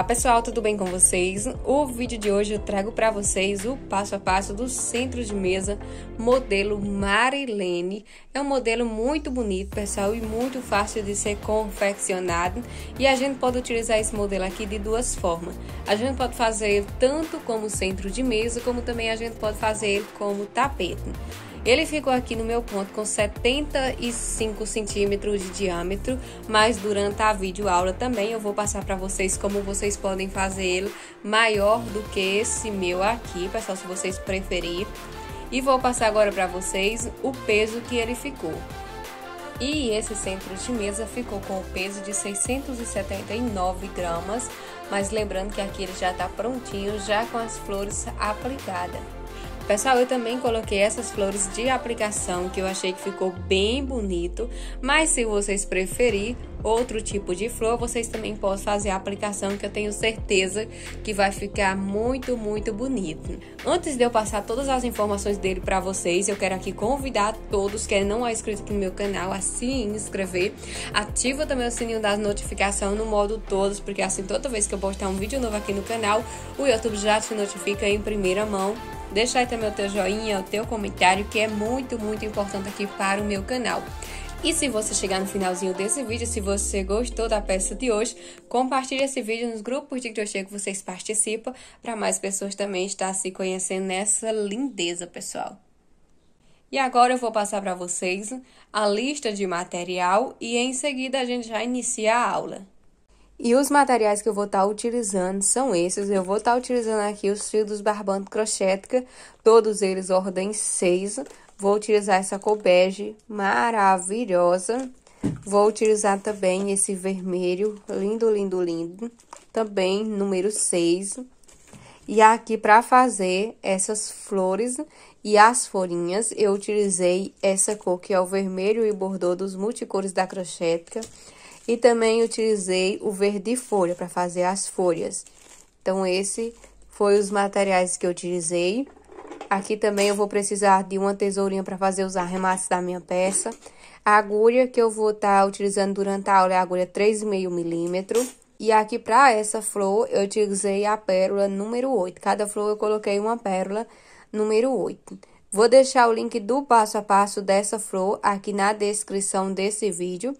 Olá pessoal, tudo bem com vocês? O vídeo de hoje eu trago para vocês o passo a passo do centro de mesa modelo Marilene. É um modelo muito bonito, pessoal, e muito fácil de ser confeccionado. E a gente pode utilizar esse modelo aqui de duas formas. A gente pode fazer tanto como centro de mesa, como também a gente pode fazer ele como tapete. Ele ficou aqui no meu ponto com 75 centímetros de diâmetro, mas durante a videoaula também eu vou passar para vocês como vocês podem fazer ele maior do que esse meu aqui, pessoal, se vocês preferirem. E vou passar agora para vocês o peso que ele ficou. E esse centro de mesa ficou com o peso de 679 gramas, mas lembrando que aqui ele já está prontinho, já com as flores aplicadas. Pessoal, eu também coloquei essas flores de aplicação que eu achei que ficou bem bonito, mas se vocês preferir outro tipo de flor, vocês também podem fazer a aplicação que eu tenho certeza que vai ficar muito, muito bonito. Antes de eu passar todas as informações dele para vocês, eu quero aqui convidar todos que não é inscrito no meu canal a se inscrever. Ativa também o sininho das notificações no modo todos, porque assim toda vez que eu postar um vídeo novo aqui no canal, o YouTube já te notifica em primeira mão Deixa aí também o teu joinha, o teu comentário, que é muito, muito importante aqui para o meu canal. E se você chegar no finalzinho desse vídeo, se você gostou da peça de hoje, compartilhe esse vídeo nos grupos de crochê que vocês participam, para mais pessoas também estar se conhecendo nessa lindeza, pessoal. E agora eu vou passar para vocês a lista de material e em seguida a gente já inicia a aula. E os materiais que eu vou estar tá utilizando são esses. Eu vou estar tá utilizando aqui os fios dos barbante crochética, todos eles ordem 6. Vou utilizar essa cor bege maravilhosa. Vou utilizar também esse vermelho, lindo, lindo, lindo. Também número 6. E aqui para fazer essas flores e as folhinhas, eu utilizei essa cor que é o vermelho e bordô dos multicores da crochética. E também utilizei o verde folha para fazer as folhas. Então, esse foi os materiais que eu utilizei. Aqui também eu vou precisar de uma tesourinha para fazer os arremates da minha peça. A agulha que eu vou estar tá utilizando durante a aula é a agulha 3,5 milímetro. E aqui para essa flor eu utilizei a pérola número 8. Cada flor eu coloquei uma pérola número 8. Vou deixar o link do passo a passo dessa flor aqui na descrição desse vídeo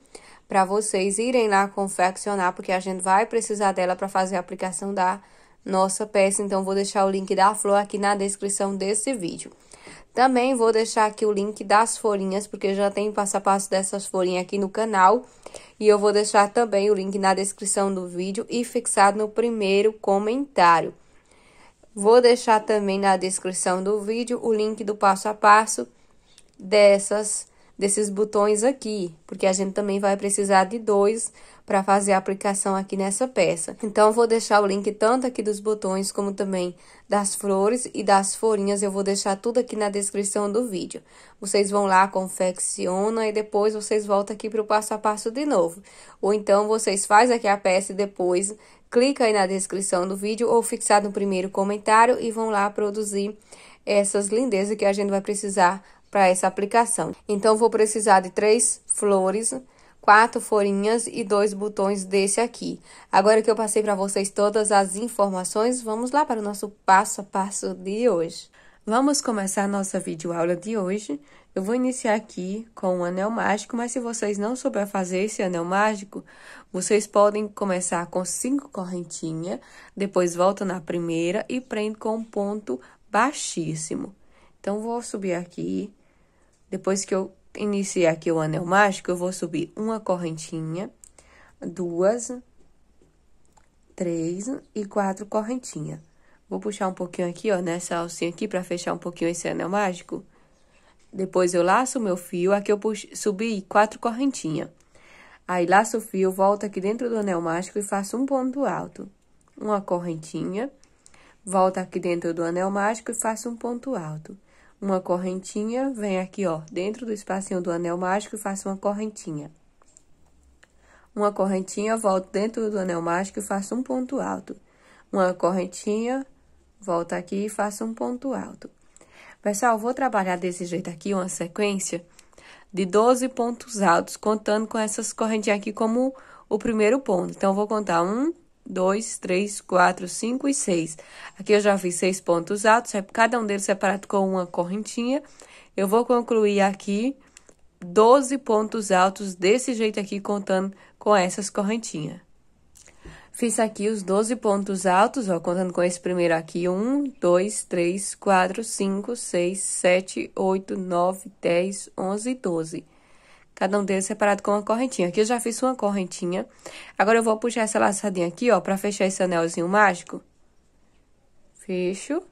para vocês irem lá confeccionar, porque a gente vai precisar dela para fazer a aplicação da nossa peça. Então, vou deixar o link da flor aqui na descrição desse vídeo. Também vou deixar aqui o link das folhinhas, porque já tem passo a passo dessas folhinhas aqui no canal. E eu vou deixar também o link na descrição do vídeo e fixado no primeiro comentário. Vou deixar também na descrição do vídeo o link do passo a passo dessas desses botões aqui, porque a gente também vai precisar de dois para fazer a aplicação aqui nessa peça. Então, vou deixar o link tanto aqui dos botões, como também das flores e das folhinhas, eu vou deixar tudo aqui na descrição do vídeo. Vocês vão lá, confecciona e depois vocês voltam aqui para o passo a passo de novo. Ou então, vocês fazem aqui a peça e depois clica aí na descrição do vídeo ou fixado no primeiro comentário e vão lá produzir essas lindezas que a gente vai precisar para essa aplicação. Então, vou precisar de três flores, quatro forinhas e dois botões desse aqui. Agora que eu passei para vocês todas as informações, vamos lá para o nosso passo a passo de hoje. Vamos começar nossa videoaula de hoje. Eu vou iniciar aqui com um anel mágico, mas se vocês não souber fazer esse anel mágico, vocês podem começar com cinco correntinhas, depois volta na primeira e prende com um ponto baixíssimo. Então, vou subir aqui, depois que eu iniciar aqui o anel mágico, eu vou subir uma correntinha, duas, três e quatro correntinhas. Vou puxar um pouquinho aqui, ó, nessa alcinha aqui para fechar um pouquinho esse anel mágico. Depois eu laço o meu fio, aqui eu puxo, subi quatro correntinhas. Aí laço o fio, volto aqui dentro do anel mágico e faço um ponto alto. Uma correntinha, volto aqui dentro do anel mágico e faço um ponto alto uma correntinha, vem aqui, ó, dentro do espacinho do anel mágico e faço uma correntinha. Uma correntinha, volto dentro do anel mágico e faço um ponto alto. Uma correntinha, volto aqui e faço um ponto alto. Pessoal, vou trabalhar desse jeito aqui, uma sequência de 12 pontos altos, contando com essas correntinhas aqui como o primeiro ponto. Então, vou contar um, 2, 3, 4, 5 e 6. Aqui eu já fiz seis pontos altos, é cada um deles separado com uma correntinha. Eu vou concluir aqui 12 pontos altos desse jeito aqui, contando com essas correntinhas. Fiz aqui os 12 pontos altos, ó, contando com esse primeiro aqui. 1, 2, 3, 4, 5, 6, 7, 8, 9, 10, 11 e 12 cada um deles separado com uma correntinha. Aqui eu já fiz uma correntinha. Agora eu vou puxar essa laçadinha aqui, ó, pra fechar esse anelzinho mágico. Fecho.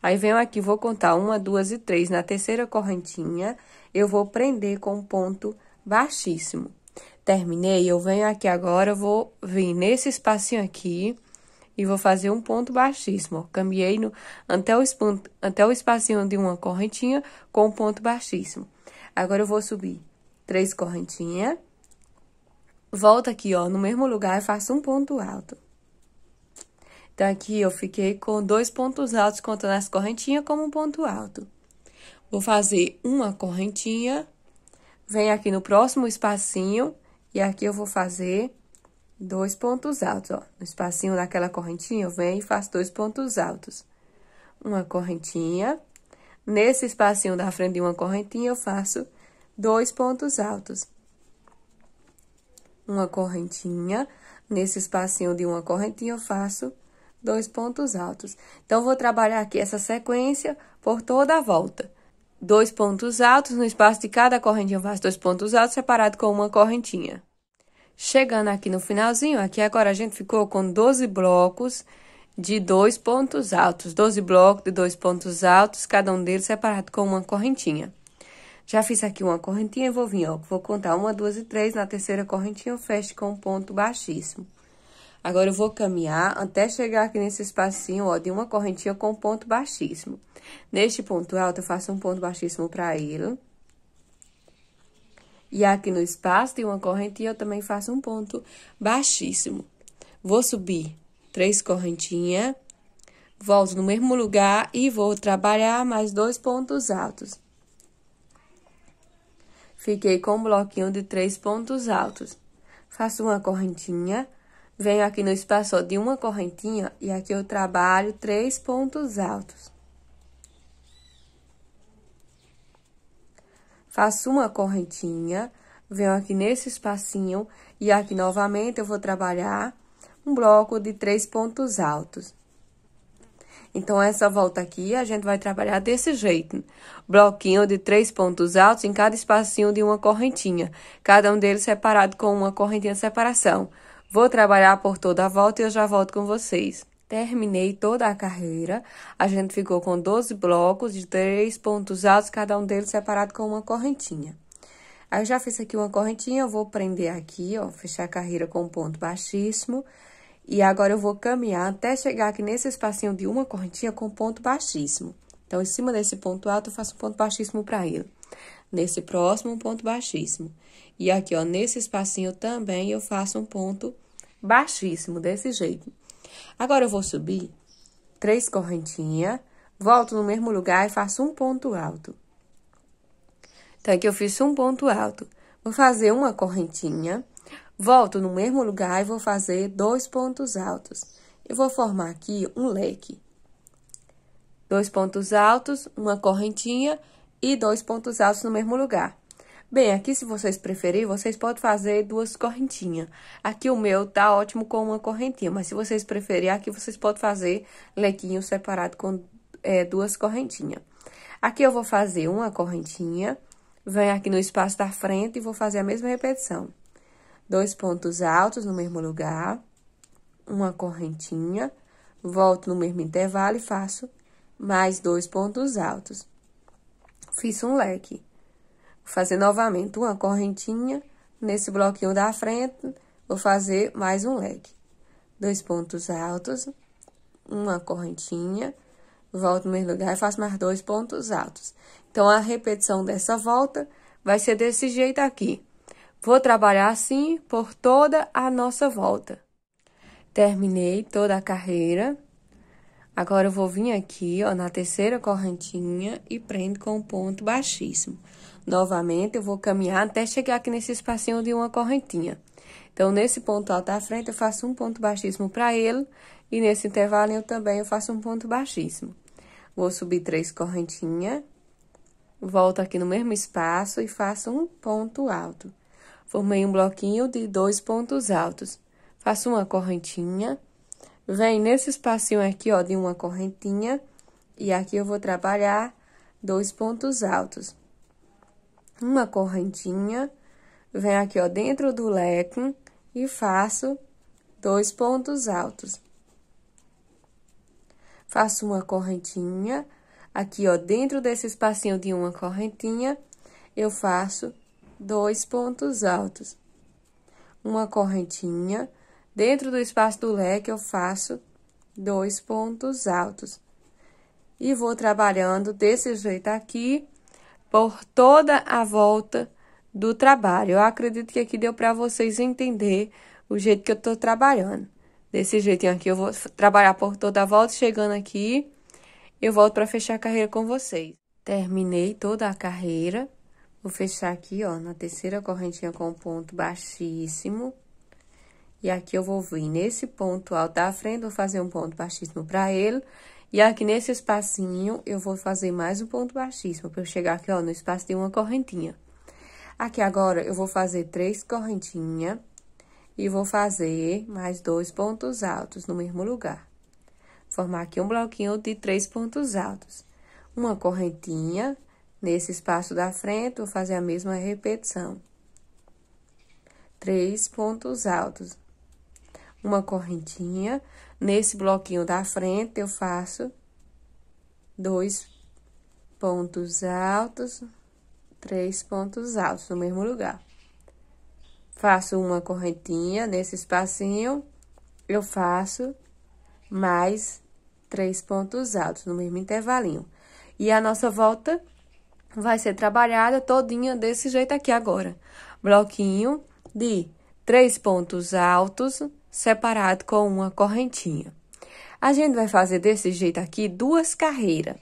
Aí venho aqui, vou contar uma, duas e três. Na terceira correntinha, eu vou prender com um ponto baixíssimo. Terminei, eu venho aqui agora, vou vir nesse espacinho aqui e vou fazer um ponto baixíssimo. Ó. Cambiei no, até, o, até o espacinho de uma correntinha com um ponto baixíssimo. Agora eu vou subir três correntinhas. Volto aqui, ó, no mesmo lugar e faço um ponto alto. Então, aqui eu fiquei com dois pontos altos, contando as correntinhas como um ponto alto. Vou fazer uma correntinha, venho aqui no próximo espacinho, e aqui eu vou fazer dois pontos altos, ó. No espacinho daquela correntinha, eu venho e faço dois pontos altos. Uma correntinha. Nesse espacinho da frente de uma correntinha, eu faço dois pontos altos. Uma correntinha, nesse espacinho de uma correntinha eu faço dois pontos altos. Então, vou trabalhar aqui essa sequência por toda a volta. Dois pontos altos, no espaço de cada correntinha eu faço dois pontos altos, separado com uma correntinha. Chegando aqui no finalzinho, aqui agora a gente ficou com 12 blocos de dois pontos altos, 12 blocos de dois pontos altos, cada um deles separado com uma correntinha. Já fiz aqui uma correntinha e vou vir, ó. Vou contar uma, duas e três. Na terceira correntinha eu fecho com um ponto baixíssimo. Agora, eu vou caminhar até chegar aqui nesse espacinho, ó, de uma correntinha com um ponto baixíssimo. Neste ponto alto, eu faço um ponto baixíssimo pra ele. E aqui no espaço de uma correntinha, eu também faço um ponto baixíssimo. Vou subir três correntinhas, volto no mesmo lugar e vou trabalhar mais dois pontos altos. Fiquei com um bloquinho de três pontos altos. Faço uma correntinha, venho aqui no espaço de uma correntinha e aqui eu trabalho três pontos altos. Faço uma correntinha, venho aqui nesse espacinho e aqui novamente eu vou trabalhar um bloco de três pontos altos. Então, essa volta aqui, a gente vai trabalhar desse jeito. Bloquinho de três pontos altos em cada espacinho de uma correntinha. Cada um deles separado com uma correntinha de separação. Vou trabalhar por toda a volta e eu já volto com vocês. Terminei toda a carreira. A gente ficou com 12 blocos de três pontos altos, cada um deles separado com uma correntinha. Aí, eu já fiz aqui uma correntinha, eu vou prender aqui, ó, fechar a carreira com um ponto baixíssimo. E agora eu vou caminhar até chegar aqui nesse espacinho de uma correntinha com ponto baixíssimo. Então, em cima desse ponto alto, eu faço um ponto baixíssimo para ele. Nesse próximo, um ponto baixíssimo. E aqui, ó, nesse espacinho também, eu faço um ponto baixíssimo, desse jeito. Agora, eu vou subir três correntinhas, volto no mesmo lugar e faço um ponto alto. Então, aqui eu fiz um ponto alto. Vou fazer uma correntinha Volto no mesmo lugar e vou fazer dois pontos altos. Eu vou formar aqui um leque. Dois pontos altos, uma correntinha e dois pontos altos no mesmo lugar. Bem, aqui se vocês preferirem, vocês podem fazer duas correntinhas. Aqui o meu tá ótimo com uma correntinha, mas se vocês preferirem, aqui vocês podem fazer lequinho separado com é, duas correntinhas. Aqui eu vou fazer uma correntinha, venho aqui no espaço da frente e vou fazer a mesma repetição dois pontos altos no mesmo lugar, uma correntinha, volto no mesmo intervalo e faço mais dois pontos altos. Fiz um leque. Vou fazer novamente uma correntinha nesse bloquinho da frente, vou fazer mais um leque. Dois pontos altos, uma correntinha, volto no mesmo lugar e faço mais dois pontos altos. Então, a repetição dessa volta vai ser desse jeito aqui. Vou trabalhar assim por toda a nossa volta. Terminei toda a carreira. Agora eu vou vir aqui, ó, na terceira correntinha e prendo com um ponto baixíssimo. Novamente, eu vou caminhar até chegar aqui nesse espacinho de uma correntinha. Então, nesse ponto alto da frente, eu faço um ponto baixíssimo para ele. E nesse intervalo, eu também eu faço um ponto baixíssimo. Vou subir três correntinhas. Volto aqui no mesmo espaço e faço um ponto alto. Formei um bloquinho de dois pontos altos. Faço uma correntinha. Vem nesse espacinho aqui, ó, de uma correntinha. E aqui eu vou trabalhar dois pontos altos. Uma correntinha. Vem aqui, ó, dentro do leque. E faço dois pontos altos. Faço uma correntinha. Aqui, ó, dentro desse espacinho de uma correntinha, eu faço dois pontos altos. Uma correntinha, dentro do espaço do leque eu faço dois pontos altos. E vou trabalhando desse jeito aqui por toda a volta do trabalho. Eu acredito que aqui deu para vocês entender o jeito que eu estou trabalhando. Desse jeitinho aqui, eu vou trabalhar por toda a volta, chegando aqui, eu volto para fechar a carreira com vocês. Terminei toda a carreira Vou fechar aqui, ó, na terceira correntinha com um ponto baixíssimo. E aqui eu vou vir nesse ponto alto da frente, vou fazer um ponto baixíssimo pra ele. E aqui nesse espacinho, eu vou fazer mais um ponto baixíssimo, pra eu chegar aqui, ó, no espaço de uma correntinha. Aqui agora, eu vou fazer três correntinhas e vou fazer mais dois pontos altos no mesmo lugar. Formar aqui um bloquinho de três pontos altos. Uma correntinha, Nesse espaço da frente, vou fazer a mesma repetição. Três pontos altos. Uma correntinha. Nesse bloquinho da frente, eu faço dois pontos altos, três pontos altos no mesmo lugar. Faço uma correntinha nesse espacinho, eu faço mais três pontos altos no mesmo intervalinho. E a nossa volta vai ser trabalhada todinha desse jeito aqui agora. Bloquinho de três pontos altos separado com uma correntinha. A gente vai fazer desse jeito aqui duas carreiras.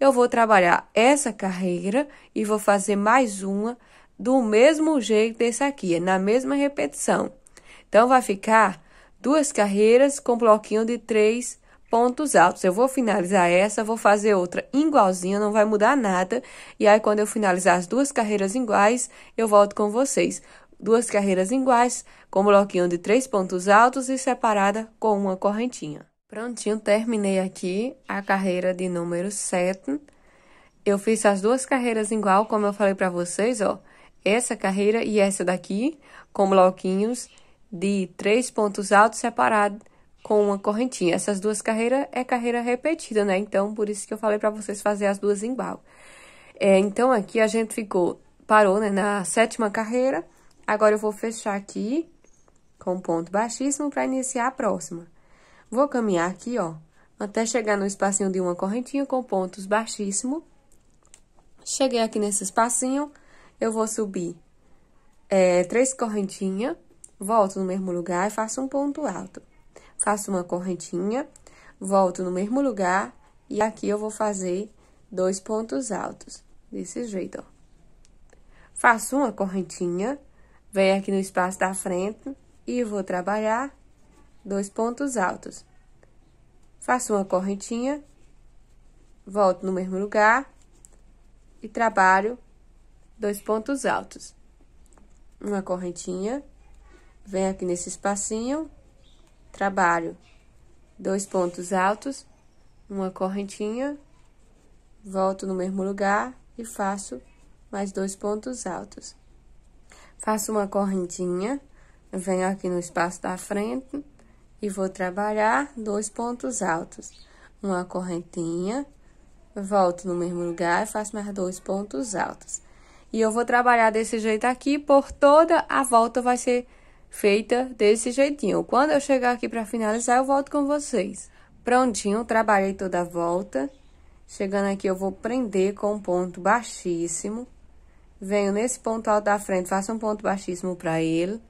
Eu vou trabalhar essa carreira e vou fazer mais uma do mesmo jeito desse aqui, é na mesma repetição. Então, vai ficar duas carreiras com bloquinho de três pontos altos. Eu vou finalizar essa, vou fazer outra igualzinha, não vai mudar nada. E aí, quando eu finalizar as duas carreiras iguais, eu volto com vocês. Duas carreiras iguais, com um bloquinho de três pontos altos e separada com uma correntinha. Prontinho, terminei aqui a carreira de número 7. Eu fiz as duas carreiras igual, como eu falei para vocês, ó. Essa carreira e essa daqui, com bloquinhos de três pontos altos separados com uma correntinha. Essas duas carreiras é carreira repetida, né? Então, por isso que eu falei para vocês fazer as duas em bala. É, então, aqui a gente ficou, parou, né, na sétima carreira. Agora, eu vou fechar aqui com ponto baixíssimo para iniciar a próxima. Vou caminhar aqui, ó, até chegar no espacinho de uma correntinha com pontos baixíssimo. Cheguei aqui nesse espacinho, eu vou subir é, três correntinhas, volto no mesmo lugar e faço um ponto alto faço uma correntinha, volto no mesmo lugar e aqui eu vou fazer dois pontos altos, desse jeito, ó. Faço uma correntinha, venho aqui no espaço da frente e vou trabalhar dois pontos altos. Faço uma correntinha, volto no mesmo lugar e trabalho dois pontos altos. Uma correntinha, venho aqui nesse espacinho trabalho, dois pontos altos, uma correntinha, volto no mesmo lugar e faço mais dois pontos altos. Faço uma correntinha, venho aqui no espaço da frente e vou trabalhar dois pontos altos. Uma correntinha, volto no mesmo lugar e faço mais dois pontos altos. E eu vou trabalhar desse jeito aqui, por toda a volta vai ser feita desse jeitinho. Quando eu chegar aqui para finalizar, eu volto com vocês. Prontinho, trabalhei toda a volta. Chegando aqui, eu vou prender com um ponto baixíssimo. Venho nesse ponto alto da frente, faço um ponto baixíssimo para ele.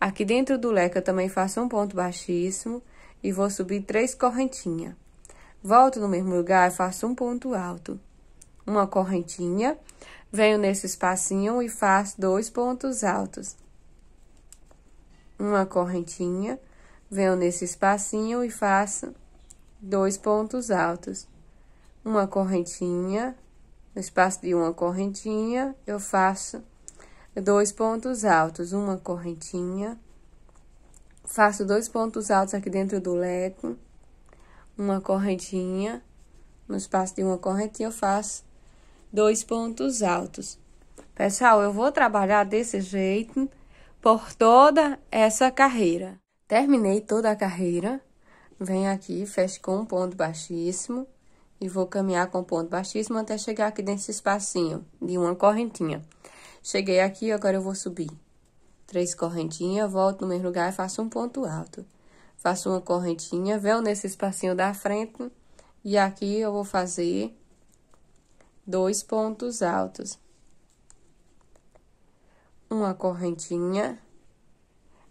Aqui dentro do leque, eu também faço um ponto baixíssimo. E vou subir três correntinhas. Volto no mesmo lugar e faço um ponto alto. Uma correntinha. Venho nesse espacinho e faço dois pontos altos uma correntinha, venho nesse espacinho e faço dois pontos altos. Uma correntinha, no espaço de uma correntinha, eu faço dois pontos altos, uma correntinha, faço dois pontos altos aqui dentro do leco, uma correntinha, no espaço de uma correntinha eu faço dois pontos altos. Pessoal, eu vou trabalhar desse jeito por toda essa carreira. Terminei toda a carreira, venho aqui, fecho com um ponto baixíssimo e vou caminhar com um ponto baixíssimo até chegar aqui nesse espacinho de uma correntinha. Cheguei aqui, agora eu vou subir. Três correntinhas, volto no mesmo lugar e faço um ponto alto. Faço uma correntinha, venho nesse espacinho da frente e aqui eu vou fazer dois pontos altos uma correntinha,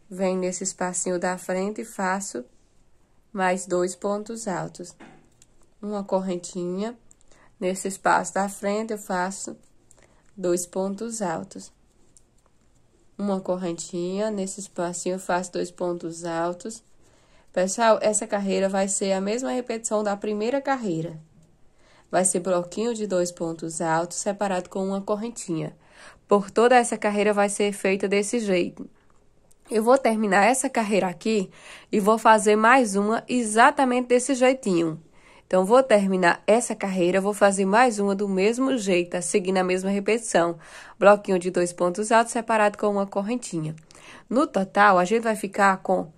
vem nesse espacinho da frente e faço mais dois pontos altos. Uma correntinha, nesse espaço da frente eu faço dois pontos altos. Uma correntinha, nesse espacinho eu faço dois pontos altos. Pessoal, essa carreira vai ser a mesma repetição da primeira carreira. Vai ser bloquinho de dois pontos altos separado com uma correntinha por toda essa carreira vai ser feita desse jeito. Eu vou terminar essa carreira aqui e vou fazer mais uma exatamente desse jeitinho. Então, vou terminar essa carreira, vou fazer mais uma do mesmo jeito, tá? seguindo a mesma repetição. Bloquinho de dois pontos altos separado com uma correntinha. No total, a gente vai ficar com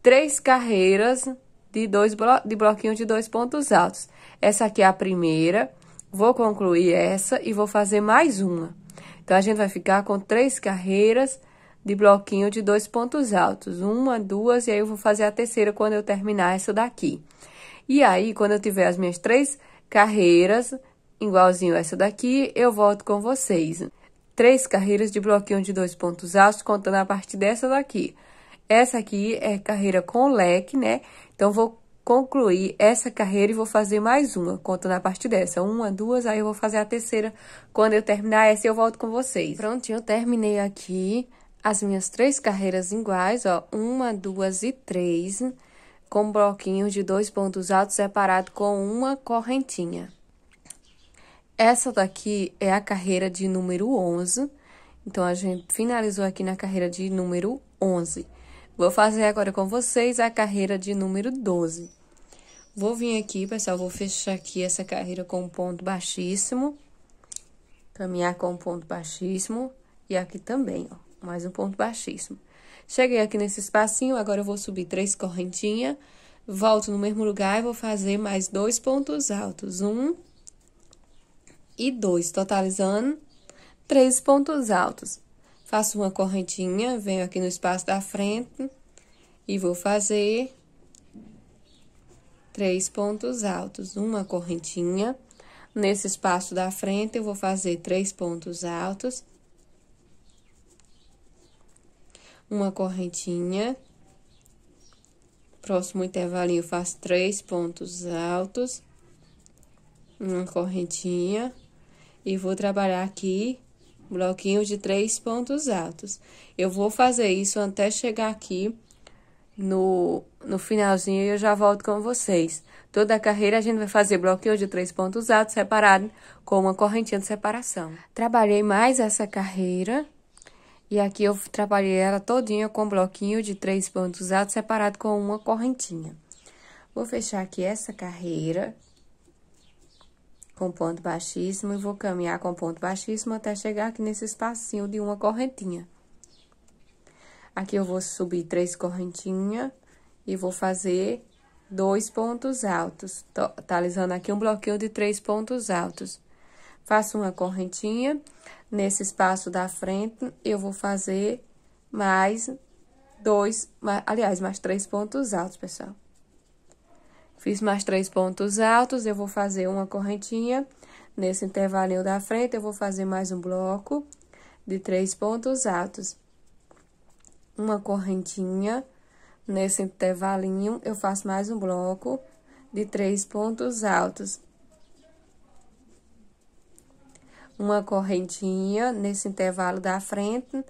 três carreiras de, dois blo de bloquinho de dois pontos altos. Essa aqui é a primeira, vou concluir essa e vou fazer mais uma. Então, a gente vai ficar com três carreiras de bloquinho de dois pontos altos. Uma, duas, e aí eu vou fazer a terceira quando eu terminar essa daqui. E aí, quando eu tiver as minhas três carreiras, igualzinho essa daqui, eu volto com vocês. Três carreiras de bloquinho de dois pontos altos, contando a partir dessa daqui. Essa aqui é carreira com leque, né? Então, vou concluir essa carreira e vou fazer mais uma, contando a partir dessa. Uma, duas, aí eu vou fazer a terceira. Quando eu terminar essa, eu volto com vocês. Prontinho, terminei aqui as minhas três carreiras iguais, ó. Uma, duas e três, com bloquinhos de dois pontos altos separado com uma correntinha. Essa daqui é a carreira de número 11. Então, a gente finalizou aqui na carreira de número 11. Vou fazer agora com vocês a carreira de número 12. Vou vir aqui, pessoal, vou fechar aqui essa carreira com um ponto baixíssimo. Caminhar com um ponto baixíssimo. E aqui também, ó, mais um ponto baixíssimo. Cheguei aqui nesse espacinho, agora eu vou subir três correntinhas. Volto no mesmo lugar e vou fazer mais dois pontos altos. Um e dois, totalizando três pontos altos. Faço uma correntinha, venho aqui no espaço da frente e vou fazer três pontos altos. Uma correntinha, nesse espaço da frente eu vou fazer três pontos altos. Uma correntinha. Próximo intervalinho eu faço três pontos altos. Uma correntinha. E vou trabalhar aqui bloquinho de três pontos altos. Eu vou fazer isso até chegar aqui no, no finalzinho e eu já volto com vocês. Toda a carreira a gente vai fazer bloquinho de três pontos altos separado com uma correntinha de separação. Trabalhei mais essa carreira e aqui eu trabalhei ela todinha com bloquinho de três pontos altos separado com uma correntinha. Vou fechar aqui essa carreira com ponto baixíssimo e vou caminhar com ponto baixíssimo até chegar aqui nesse espacinho de uma correntinha. Aqui eu vou subir três correntinhas e vou fazer dois pontos altos. totalizando aqui um bloqueio de três pontos altos. Faço uma correntinha, nesse espaço da frente eu vou fazer mais dois, mais, aliás, mais três pontos altos, pessoal. Fiz mais três pontos altos, eu vou fazer uma correntinha. Nesse intervalinho da frente, eu vou fazer mais um bloco de três pontos altos. Uma correntinha. Nesse intervalinho, eu faço mais um bloco de três pontos altos. Uma correntinha nesse intervalo da frente,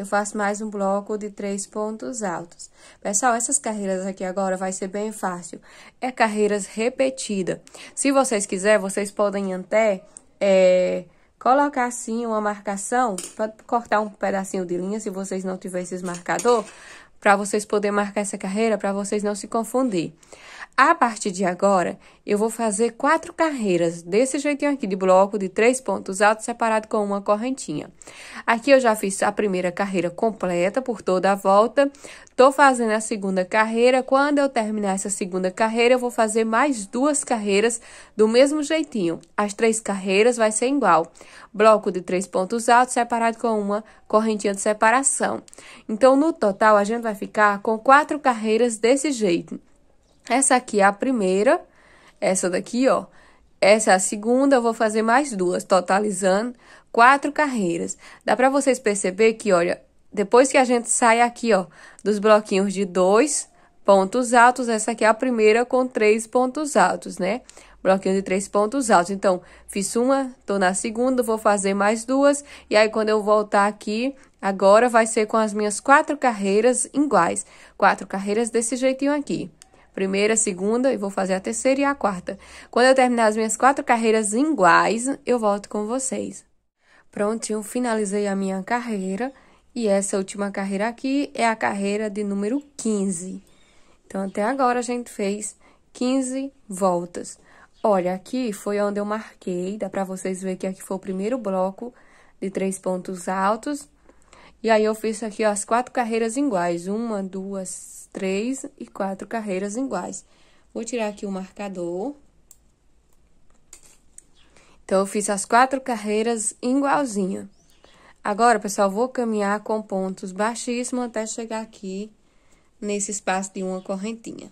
eu faço mais um bloco de três pontos altos. Pessoal, essas carreiras aqui agora vai ser bem fácil. É carreiras repetida. Se vocês quiserem, vocês podem até é, colocar assim uma marcação, pode cortar um pedacinho de linha se vocês não tiverem esses marcador, para vocês poderem marcar essa carreira, para vocês não se confundirem. A partir de agora, eu vou fazer quatro carreiras desse jeitinho aqui de bloco de três pontos altos separado com uma correntinha. Aqui eu já fiz a primeira carreira completa por toda a volta. Tô fazendo a segunda carreira. Quando eu terminar essa segunda carreira, eu vou fazer mais duas carreiras do mesmo jeitinho. As três carreiras vai ser igual. Bloco de três pontos altos separado com uma correntinha de separação. Então, no total, a gente vai ficar com quatro carreiras desse jeito. Essa aqui é a primeira, essa daqui, ó. Essa é a segunda, eu vou fazer mais duas, totalizando quatro carreiras. Dá para vocês perceber que, olha, depois que a gente sai aqui, ó, dos bloquinhos de dois pontos altos, essa aqui é a primeira com três pontos altos, né? Bloquinho de três pontos altos. Então, fiz uma, tô na segunda, vou fazer mais duas. E aí, quando eu voltar aqui, agora vai ser com as minhas quatro carreiras iguais. Quatro carreiras desse jeitinho aqui primeira, segunda, e vou fazer a terceira e a quarta. Quando eu terminar as minhas quatro carreiras iguais, eu volto com vocês. Prontinho, finalizei a minha carreira. E essa última carreira aqui é a carreira de número 15. Então, até agora a gente fez 15 voltas. Olha, aqui foi onde eu marquei, dá pra vocês ver que aqui foi o primeiro bloco de três pontos altos. E aí, eu fiz aqui ó, as quatro carreiras iguais. Uma, duas, três e quatro carreiras iguais. Vou tirar aqui o marcador. Então, eu fiz as quatro carreiras igualzinha. Agora, pessoal, vou caminhar com pontos baixíssimos até chegar aqui nesse espaço de uma correntinha.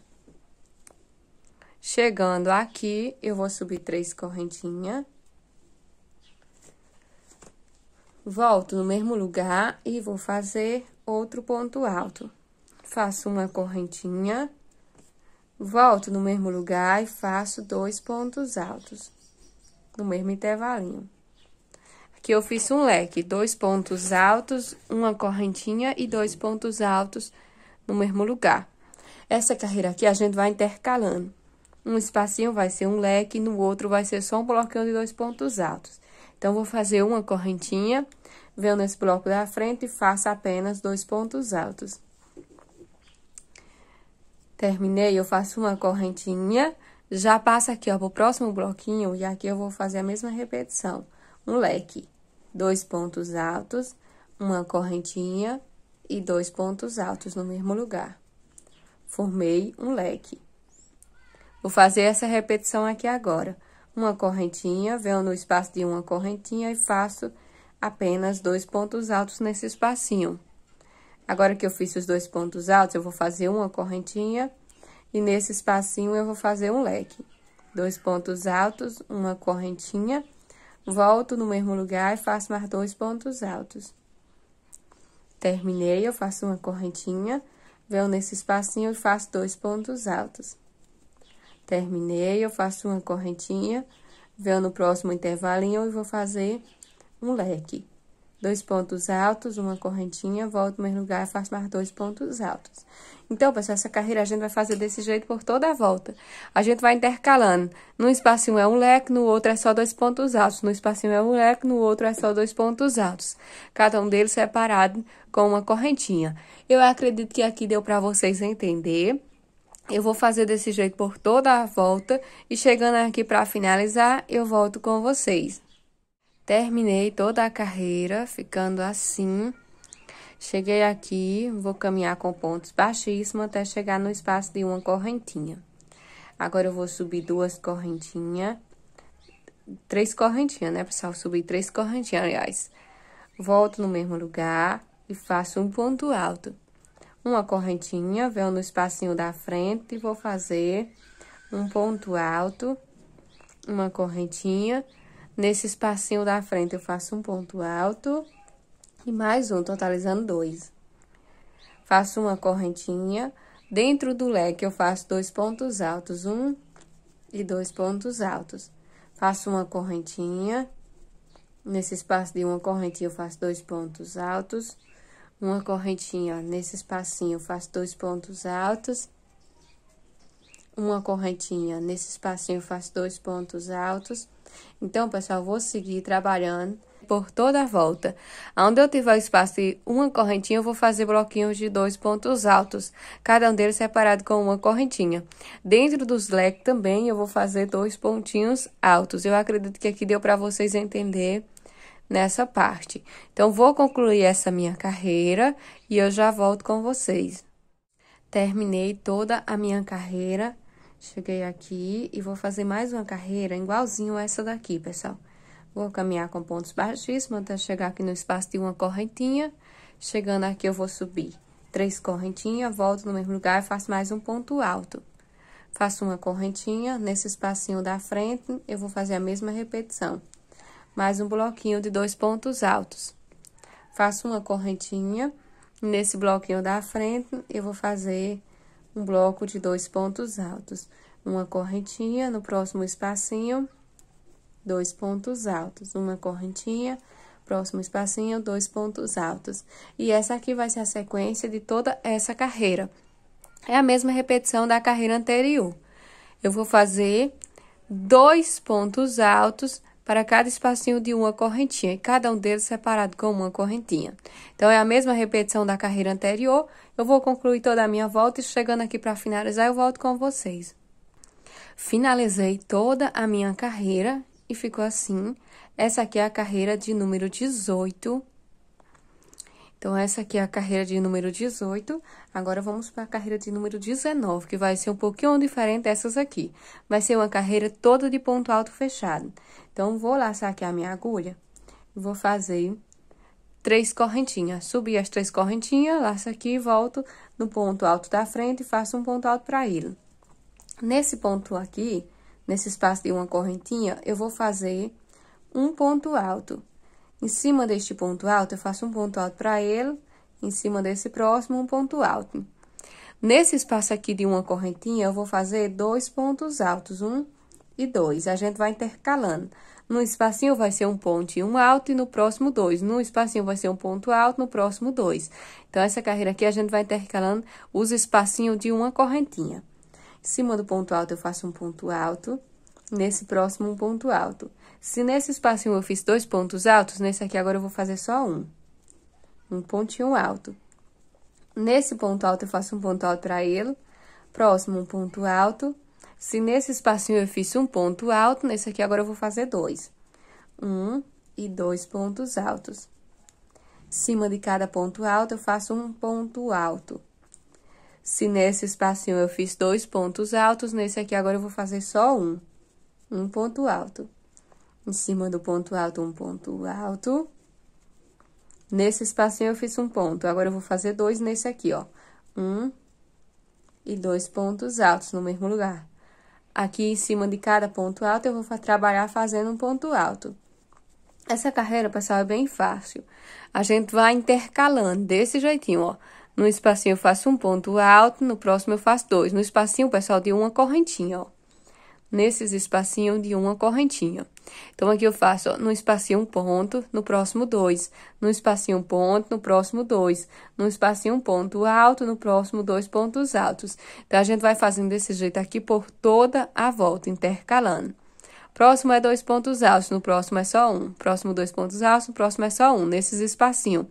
Chegando aqui, eu vou subir três correntinhas. Volto no mesmo lugar e vou fazer outro ponto alto faço uma correntinha, volto no mesmo lugar e faço dois pontos altos, no mesmo intervalinho. Aqui eu fiz um leque, dois pontos altos, uma correntinha e dois pontos altos no mesmo lugar. Essa carreira aqui a gente vai intercalando. Um espacinho vai ser um leque, no outro vai ser só um bloquinho de dois pontos altos. Então, vou fazer uma correntinha, venho nesse bloco da frente e faço apenas dois pontos altos. Terminei, eu faço uma correntinha, já passa aqui, ó, pro próximo bloquinho, e aqui eu vou fazer a mesma repetição. Um leque, dois pontos altos, uma correntinha e dois pontos altos no mesmo lugar. Formei um leque. Vou fazer essa repetição aqui agora. Uma correntinha, venho no espaço de uma correntinha e faço apenas dois pontos altos nesse espacinho. Agora que eu fiz os dois pontos altos, eu vou fazer uma correntinha e nesse espacinho eu vou fazer um leque. Dois pontos altos, uma correntinha, volto no mesmo lugar e faço mais dois pontos altos. Terminei, eu faço uma correntinha, venho nesse espacinho e faço dois pontos altos. Terminei, eu faço uma correntinha, venho no próximo intervalinho e vou fazer um leque dois pontos altos, uma correntinha, volto no mesmo lugar, faço mais dois pontos altos. Então, pessoal, essa carreira a gente vai fazer desse jeito por toda a volta. A gente vai intercalando. Num espacinho é um leque, no outro é só dois pontos altos. No espacinho é um leque, no outro é só dois pontos altos. Cada um deles separado com uma correntinha. Eu acredito que aqui deu para vocês entender. Eu vou fazer desse jeito por toda a volta e chegando aqui para finalizar, eu volto com vocês. Terminei toda a carreira ficando assim. Cheguei aqui, vou caminhar com pontos baixíssimos até chegar no espaço de uma correntinha. Agora eu vou subir duas correntinhas, três correntinhas, né, pessoal? Subir três correntinhas, aliás. Volto no mesmo lugar e faço um ponto alto. Uma correntinha, venho no espacinho da frente e vou fazer um ponto alto, uma correntinha Nesse espacinho da frente, eu faço um ponto alto e mais um, totalizando dois. Faço uma correntinha. Dentro do leque, eu faço dois pontos altos, um e dois pontos altos. Faço uma correntinha. Nesse espaço de uma correntinha, eu faço dois pontos altos. Uma correntinha, ó, nesse espacinho, eu faço dois pontos altos. Uma correntinha, nesse espacinho, eu faço dois pontos altos então, pessoal, vou seguir trabalhando por toda a volta. Onde eu tiver espaço de uma correntinha, eu vou fazer bloquinhos de dois pontos altos, cada um deles separado com uma correntinha. Dentro dos leques também eu vou fazer dois pontinhos altos. Eu acredito que aqui deu para vocês entender nessa parte. Então, vou concluir essa minha carreira e eu já volto com vocês. Terminei toda a minha carreira Cheguei aqui e vou fazer mais uma carreira igualzinho essa daqui, pessoal. Vou caminhar com pontos baixíssimos até chegar aqui no espaço de uma correntinha. Chegando aqui, eu vou subir três correntinhas, volto no mesmo lugar e faço mais um ponto alto. Faço uma correntinha, nesse espacinho da frente, eu vou fazer a mesma repetição. Mais um bloquinho de dois pontos altos. Faço uma correntinha, nesse bloquinho da frente, eu vou fazer um bloco de dois pontos altos, uma correntinha no próximo espacinho, dois pontos altos, uma correntinha, próximo espacinho, dois pontos altos. E essa aqui vai ser a sequência de toda essa carreira. É a mesma repetição da carreira anterior. Eu vou fazer dois pontos altos para cada espacinho de uma correntinha, e cada um deles separado com uma correntinha. Então, é a mesma repetição da carreira anterior. Eu vou concluir toda a minha volta e chegando aqui para finalizar, eu volto com vocês. Finalizei toda a minha carreira e ficou assim. Essa aqui é a carreira de número 18 então, essa aqui é a carreira de número 18. Agora, vamos para a carreira de número 19, que vai ser um pouquinho diferente dessas aqui. Vai ser uma carreira toda de ponto alto fechado. Então, vou laçar aqui a minha agulha. Vou fazer três correntinhas. Subi as três correntinhas, laço aqui, e volto no ponto alto da frente e faço um ponto alto para ele. Nesse ponto aqui, nesse espaço de uma correntinha, eu vou fazer um ponto alto. Em cima deste ponto alto, eu faço um ponto alto para ele, em cima desse próximo, um ponto alto. Nesse espaço aqui de uma correntinha, eu vou fazer dois pontos altos, um e dois. A gente vai intercalando. No espacinho vai ser um ponto e um alto, e no próximo dois. No espacinho vai ser um ponto alto, no próximo dois. Então, essa carreira aqui, a gente vai intercalando os espacinhos de uma correntinha. Em cima do ponto alto, eu faço um ponto alto. Nesse próximo, um ponto alto. Se nesse espacinho eu fiz dois pontos altos, nesse aqui agora eu vou fazer só um. Um pontinho alto. Nesse ponto alto eu faço um ponto alto para ele. Próximo, um ponto alto. Se nesse espacinho eu fiz um ponto alto, nesse aqui agora eu vou fazer dois. Um e dois pontos altos. Cima de cada ponto alto, eu faço um ponto alto. Se nesse espacinho eu fiz dois pontos altos, nesse aqui agora eu vou fazer só um. Um ponto alto em cima do ponto alto, um ponto alto. Nesse espacinho eu fiz um ponto, agora eu vou fazer dois nesse aqui, ó. Um e dois pontos altos no mesmo lugar. Aqui em cima de cada ponto alto eu vou trabalhar fazendo um ponto alto. Essa carreira, pessoal, é bem fácil. A gente vai intercalando desse jeitinho, ó. No espacinho eu faço um ponto alto, no próximo eu faço dois. No espacinho, pessoal, de uma correntinha, ó nesses espacinhos de uma correntinha. Então, aqui eu faço ó, no espacinho um ponto, no próximo dois, no espacinho um ponto, no próximo dois, no espacinho um ponto alto, no próximo dois pontos altos. Então, a gente vai fazendo desse jeito aqui por toda a volta, intercalando. Próximo é dois pontos altos, no próximo é só um. Próximo dois pontos altos, no próximo é só um, nesses espacinhos.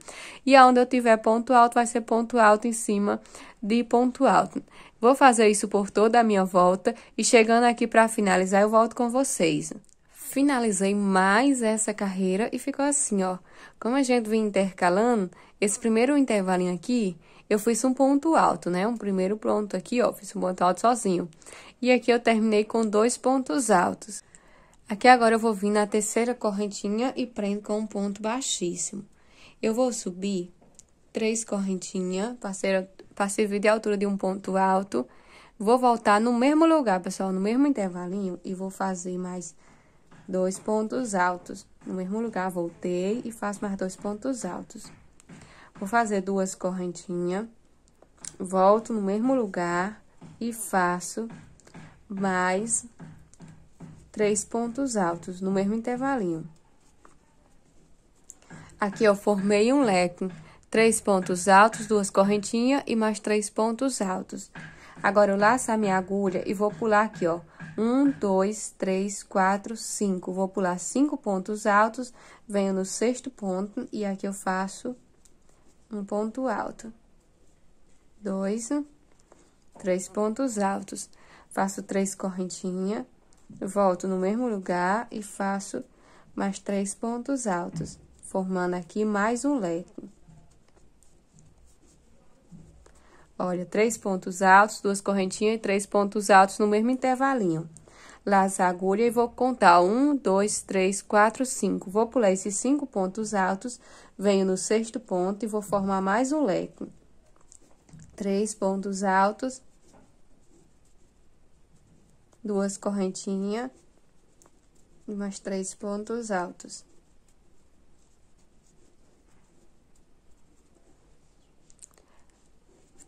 E aonde eu tiver ponto alto, vai ser ponto alto em cima de ponto alto. Vou fazer isso por toda a minha volta e chegando aqui para finalizar, eu volto com vocês. Finalizei mais essa carreira e ficou assim, ó. Como a gente vem intercalando, esse primeiro intervalinho aqui, eu fiz um ponto alto, né? Um primeiro ponto aqui, ó, fiz um ponto alto sozinho. E aqui eu terminei com dois pontos altos. Aqui agora eu vou vir na terceira correntinha e prendo com um ponto baixíssimo. Eu vou subir três correntinhas, passei Passivo tá de altura de um ponto alto. Vou voltar no mesmo lugar, pessoal, no mesmo intervalinho, e vou fazer mais dois pontos altos. No mesmo lugar, voltei e faço mais dois pontos altos. Vou fazer duas correntinhas, volto no mesmo lugar e faço mais três pontos altos no mesmo intervalinho. Aqui eu formei um leque. Três pontos altos, duas correntinhas e mais três pontos altos. Agora, eu laço a minha agulha e vou pular aqui, ó. Um, dois, três, quatro, cinco. Vou pular cinco pontos altos, venho no sexto ponto e aqui eu faço um ponto alto. Dois, três pontos altos. Faço três correntinhas, volto no mesmo lugar e faço mais três pontos altos, formando aqui mais um leque. Olha, três pontos altos, duas correntinhas e três pontos altos no mesmo intervalinho. Laço a agulha e vou contar um, dois, três, quatro, cinco. Vou pular esses cinco pontos altos, venho no sexto ponto e vou formar mais um leque. Três pontos altos, duas correntinhas e mais três pontos altos.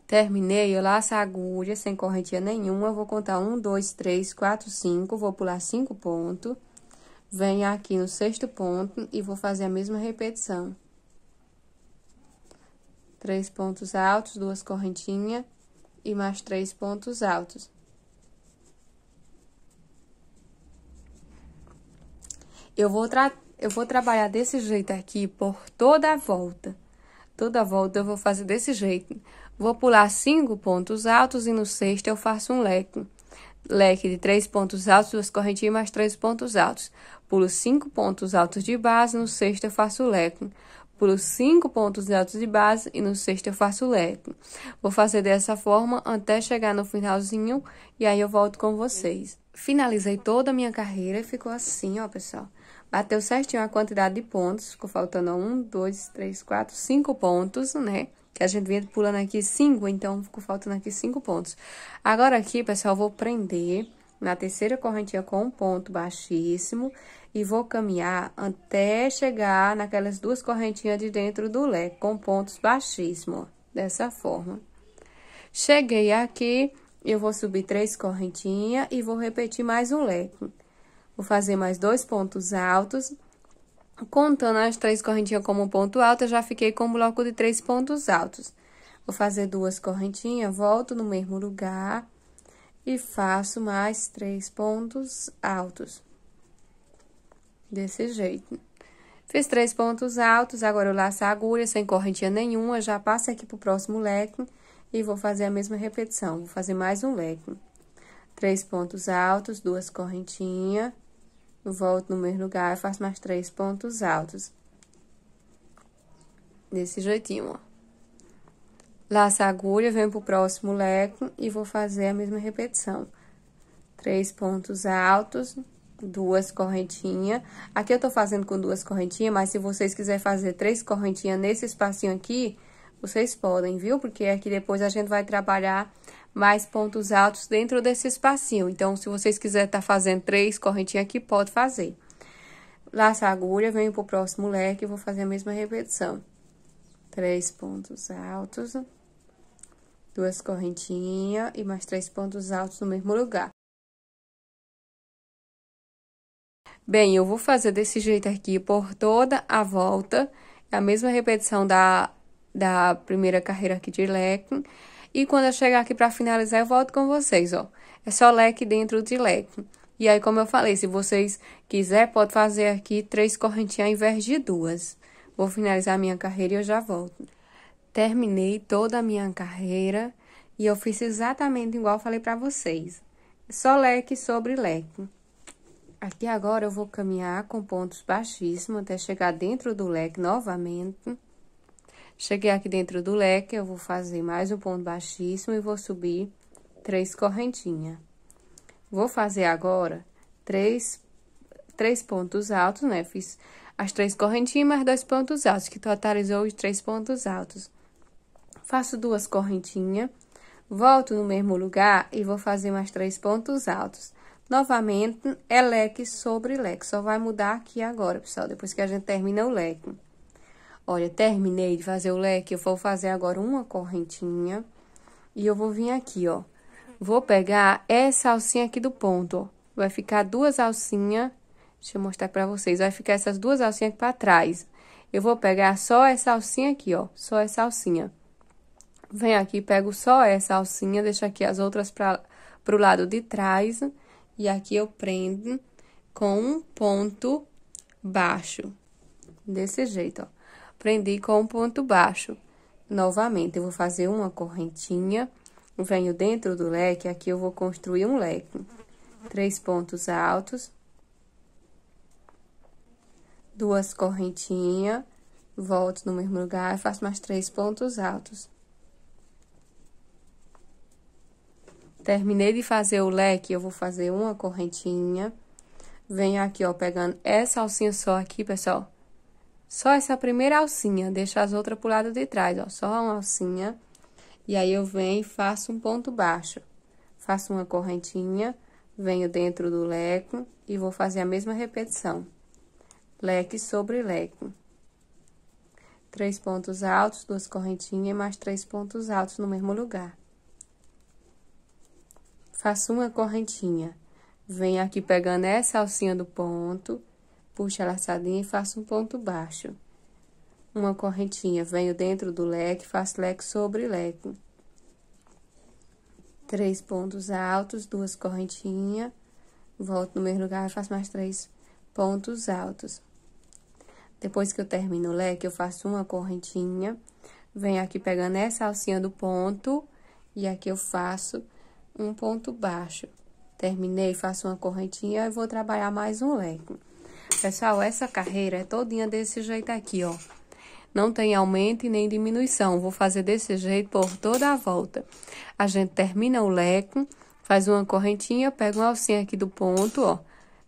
Terminei, eu laço a agulha sem correntinha nenhuma, vou contar um, dois, três, quatro, cinco, vou pular cinco pontos. Venho aqui no sexto ponto e vou fazer a mesma repetição. Três pontos altos, duas correntinhas e mais três pontos altos. Eu vou, eu vou trabalhar desse jeito aqui por toda a volta. Toda a volta eu vou fazer desse jeito. Vou pular cinco pontos altos e no sexto eu faço um leque. Leque de três pontos altos, duas correntinhas mais três pontos altos. Pulo cinco pontos altos de base, no sexto eu faço o leque. Pulo cinco pontos altos de base e no sexto eu faço o leque. Vou fazer dessa forma até chegar no finalzinho e aí eu volto com vocês. Finalizei toda a minha carreira e ficou assim, ó, pessoal. Bateu certinho a quantidade de pontos, ficou faltando um, dois, três, quatro, cinco pontos, né? que a gente vinha pulando aqui cinco, então ficou faltando aqui cinco pontos. Agora aqui, pessoal, vou prender na terceira correntinha com um ponto baixíssimo e vou caminhar até chegar naquelas duas correntinhas de dentro do leque com pontos baixíssimo dessa forma. Cheguei aqui, eu vou subir três correntinhas e vou repetir mais um leque. Vou fazer mais dois pontos altos Contando as três correntinhas como ponto alto, eu já fiquei com um bloco de três pontos altos. Vou fazer duas correntinhas, volto no mesmo lugar e faço mais três pontos altos. Desse jeito. Fiz três pontos altos, agora eu laço a agulha sem correntinha nenhuma, já passo aqui pro próximo leque e vou fazer a mesma repetição. Vou fazer mais um leque. Três pontos altos, duas correntinhas volto no mesmo lugar e faço mais três pontos altos. Desse jeitinho, ó. Laço a agulha, venho pro próximo leco e vou fazer a mesma repetição. Três pontos altos, duas correntinhas. Aqui eu tô fazendo com duas correntinhas, mas se vocês quiserem fazer três correntinhas nesse espacinho aqui, vocês podem, viu? Porque aqui depois a gente vai trabalhar mais pontos altos dentro desse espacinho. Então, se vocês quiserem estar tá fazendo três correntinhas aqui, pode fazer. Laço a agulha, venho pro próximo leque e vou fazer a mesma repetição. Três pontos altos, duas correntinhas e mais três pontos altos no mesmo lugar. Bem, eu vou fazer desse jeito aqui por toda a volta, é a mesma repetição da, da primeira carreira aqui de leque. E quando eu chegar aqui para finalizar, eu volto com vocês, ó. É só leque dentro de leque. E aí, como eu falei, se vocês quiser, pode fazer aqui três correntinhas ao invés de duas. Vou finalizar minha carreira e eu já volto. Terminei toda a minha carreira e eu fiz exatamente igual falei para vocês. Só leque sobre leque. Aqui agora eu vou caminhar com pontos baixíssimos até chegar dentro do leque novamente. Cheguei aqui dentro do leque, eu vou fazer mais um ponto baixíssimo e vou subir três correntinhas. Vou fazer agora três, três pontos altos, né? Fiz as três correntinhas mais dois pontos altos, que totalizou os três pontos altos. Faço duas correntinhas, volto no mesmo lugar e vou fazer mais três pontos altos. Novamente, é leque sobre leque, só vai mudar aqui agora, pessoal, depois que a gente termina o leque. Olha, terminei de fazer o leque, eu vou fazer agora uma correntinha. E eu vou vir aqui, ó. Vou pegar essa alcinha aqui do ponto, ó. Vai ficar duas alcinhas. Deixa eu mostrar pra vocês. Vai ficar essas duas alcinhas aqui pra trás. Eu vou pegar só essa alcinha aqui, ó. Só essa alcinha. Vem aqui, pego só essa alcinha. Deixo aqui as outras pra, pro lado de trás. E aqui eu prendo com um ponto baixo. Desse jeito, ó prendi com um ponto baixo. Novamente, eu vou fazer uma correntinha, venho dentro do leque, aqui eu vou construir um leque. Três pontos altos. Duas correntinhas, volto no mesmo lugar, faço mais três pontos altos. Terminei de fazer o leque, eu vou fazer uma correntinha. Venho aqui, ó, pegando essa alcinha só aqui, pessoal só essa primeira alcinha, deixo as outras pro lado de trás, ó, só uma alcinha. E aí, eu venho e faço um ponto baixo. Faço uma correntinha, venho dentro do leque e vou fazer a mesma repetição. Leque sobre leque. Três pontos altos, duas correntinhas, mais três pontos altos no mesmo lugar. Faço uma correntinha. Venho aqui pegando essa alcinha do ponto puxo a laçadinha e faço um ponto baixo. Uma correntinha, venho dentro do leque, faço leque sobre leque. Três pontos altos, duas correntinhas, volto no mesmo lugar e faço mais três pontos altos. Depois que eu termino o leque, eu faço uma correntinha, venho aqui pegando essa alcinha do ponto e aqui eu faço um ponto baixo. Terminei, faço uma correntinha e vou trabalhar mais um leque. Pessoal, essa carreira é todinha desse jeito aqui, ó. Não tem aumento e nem diminuição. Vou fazer desse jeito por toda a volta. A gente termina o leco, faz uma correntinha, pega um alcinha aqui do ponto, ó.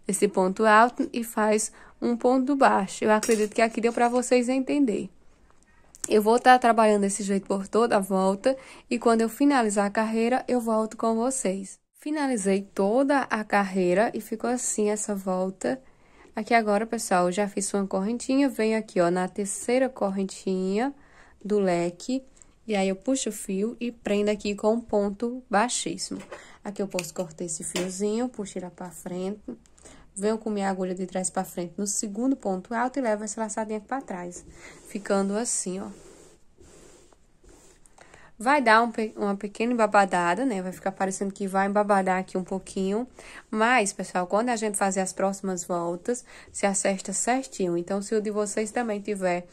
Esse ponto alto e faz um ponto baixo. Eu acredito que aqui deu pra vocês entenderem. Eu vou estar tá trabalhando desse jeito por toda a volta e quando eu finalizar a carreira, eu volto com vocês. Finalizei toda a carreira e ficou assim essa volta. Aqui agora, pessoal, eu já fiz uma correntinha, venho aqui, ó, na terceira correntinha do leque, e aí eu puxo o fio e prendo aqui com um ponto baixíssimo. Aqui eu posso cortar esse fiozinho, puxo ele pra frente, venho com minha agulha de trás para frente no segundo ponto alto e levo essa laçadinha para trás, ficando assim, ó. Vai dar um, uma pequena embabadada, né? Vai ficar parecendo que vai embabadar aqui um pouquinho. Mas, pessoal, quando a gente fazer as próximas voltas, se acerta certinho. Então, se o de vocês também tiver,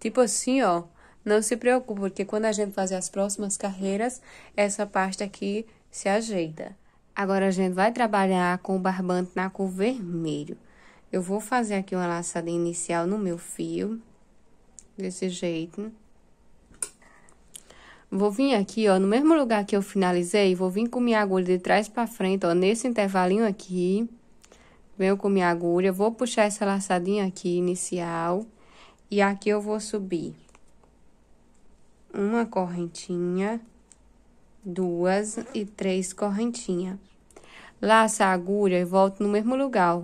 tipo assim, ó, não se preocupe, porque quando a gente fazer as próximas carreiras, essa parte aqui se ajeita. Agora, a gente vai trabalhar com o barbante na cor vermelho. Eu vou fazer aqui uma laçada inicial no meu fio, desse jeito. Vou vir aqui, ó, no mesmo lugar que eu finalizei, vou vir com minha agulha de trás pra frente, ó, nesse intervalinho aqui. Venho com minha agulha, vou puxar essa laçadinha aqui inicial. E aqui eu vou subir uma correntinha, duas e três correntinhas. Laça a agulha e volto no mesmo lugar, ó,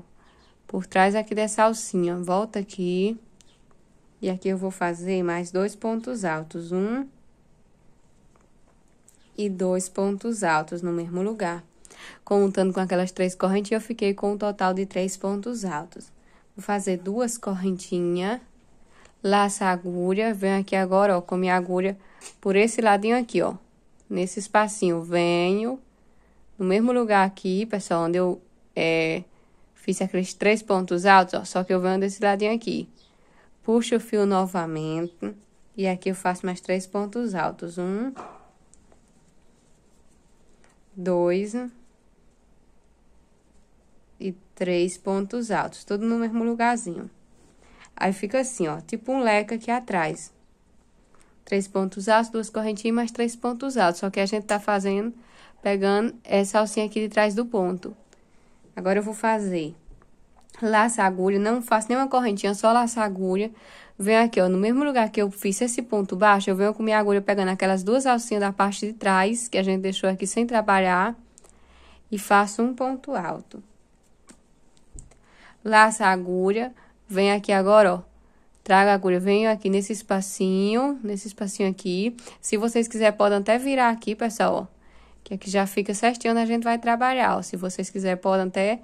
por trás aqui dessa alcinha. Volta aqui. E aqui eu vou fazer mais dois pontos altos. Um e dois pontos altos no mesmo lugar. Contando com aquelas três correntinhas, eu fiquei com um total de três pontos altos. Vou fazer duas correntinhas, laço a agulha, venho aqui agora, ó, com minha agulha por esse ladinho aqui, ó. Nesse espacinho, venho no mesmo lugar aqui, pessoal, onde eu é, fiz aqueles três pontos altos, ó, só que eu venho desse ladinho aqui. Puxo o fio novamente e aqui eu faço mais três pontos altos. Um, dois e três pontos altos, tudo no mesmo lugarzinho. Aí fica assim, ó, tipo um leque aqui atrás. Três pontos altos, duas correntinhas, mais três pontos altos. Só que a gente tá fazendo, pegando essa alcinha aqui de trás do ponto. Agora eu vou fazer laça agulha, não faço nenhuma correntinha, só laça agulha venho aqui, ó, no mesmo lugar que eu fiz esse ponto baixo, eu venho com minha agulha pegando aquelas duas alcinhas da parte de trás, que a gente deixou aqui sem trabalhar, e faço um ponto alto. Laço a agulha, venho aqui agora, ó, traga a agulha, venho aqui nesse espacinho, nesse espacinho aqui. Se vocês quiserem, podem até virar aqui, pessoal, ó, que aqui já fica certinho onde a gente vai trabalhar, ó. Se vocês quiserem, podem até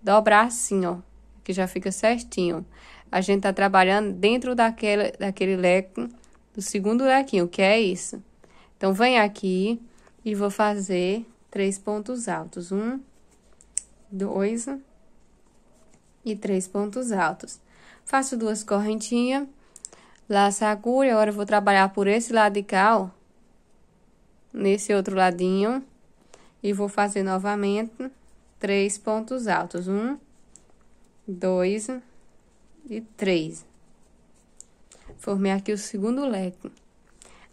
dobrar assim, ó, que já fica certinho a gente está trabalhando dentro daquele, daquele leque, do segundo lequinho, que é isso. Então, vem aqui e vou fazer três pontos altos. Um, dois e três pontos altos. Faço duas correntinhas, laço a agulha, agora vou trabalhar por esse lado de cá, ó, nesse outro ladinho, e vou fazer novamente três pontos altos. Um, dois e três. Formei aqui o segundo leque.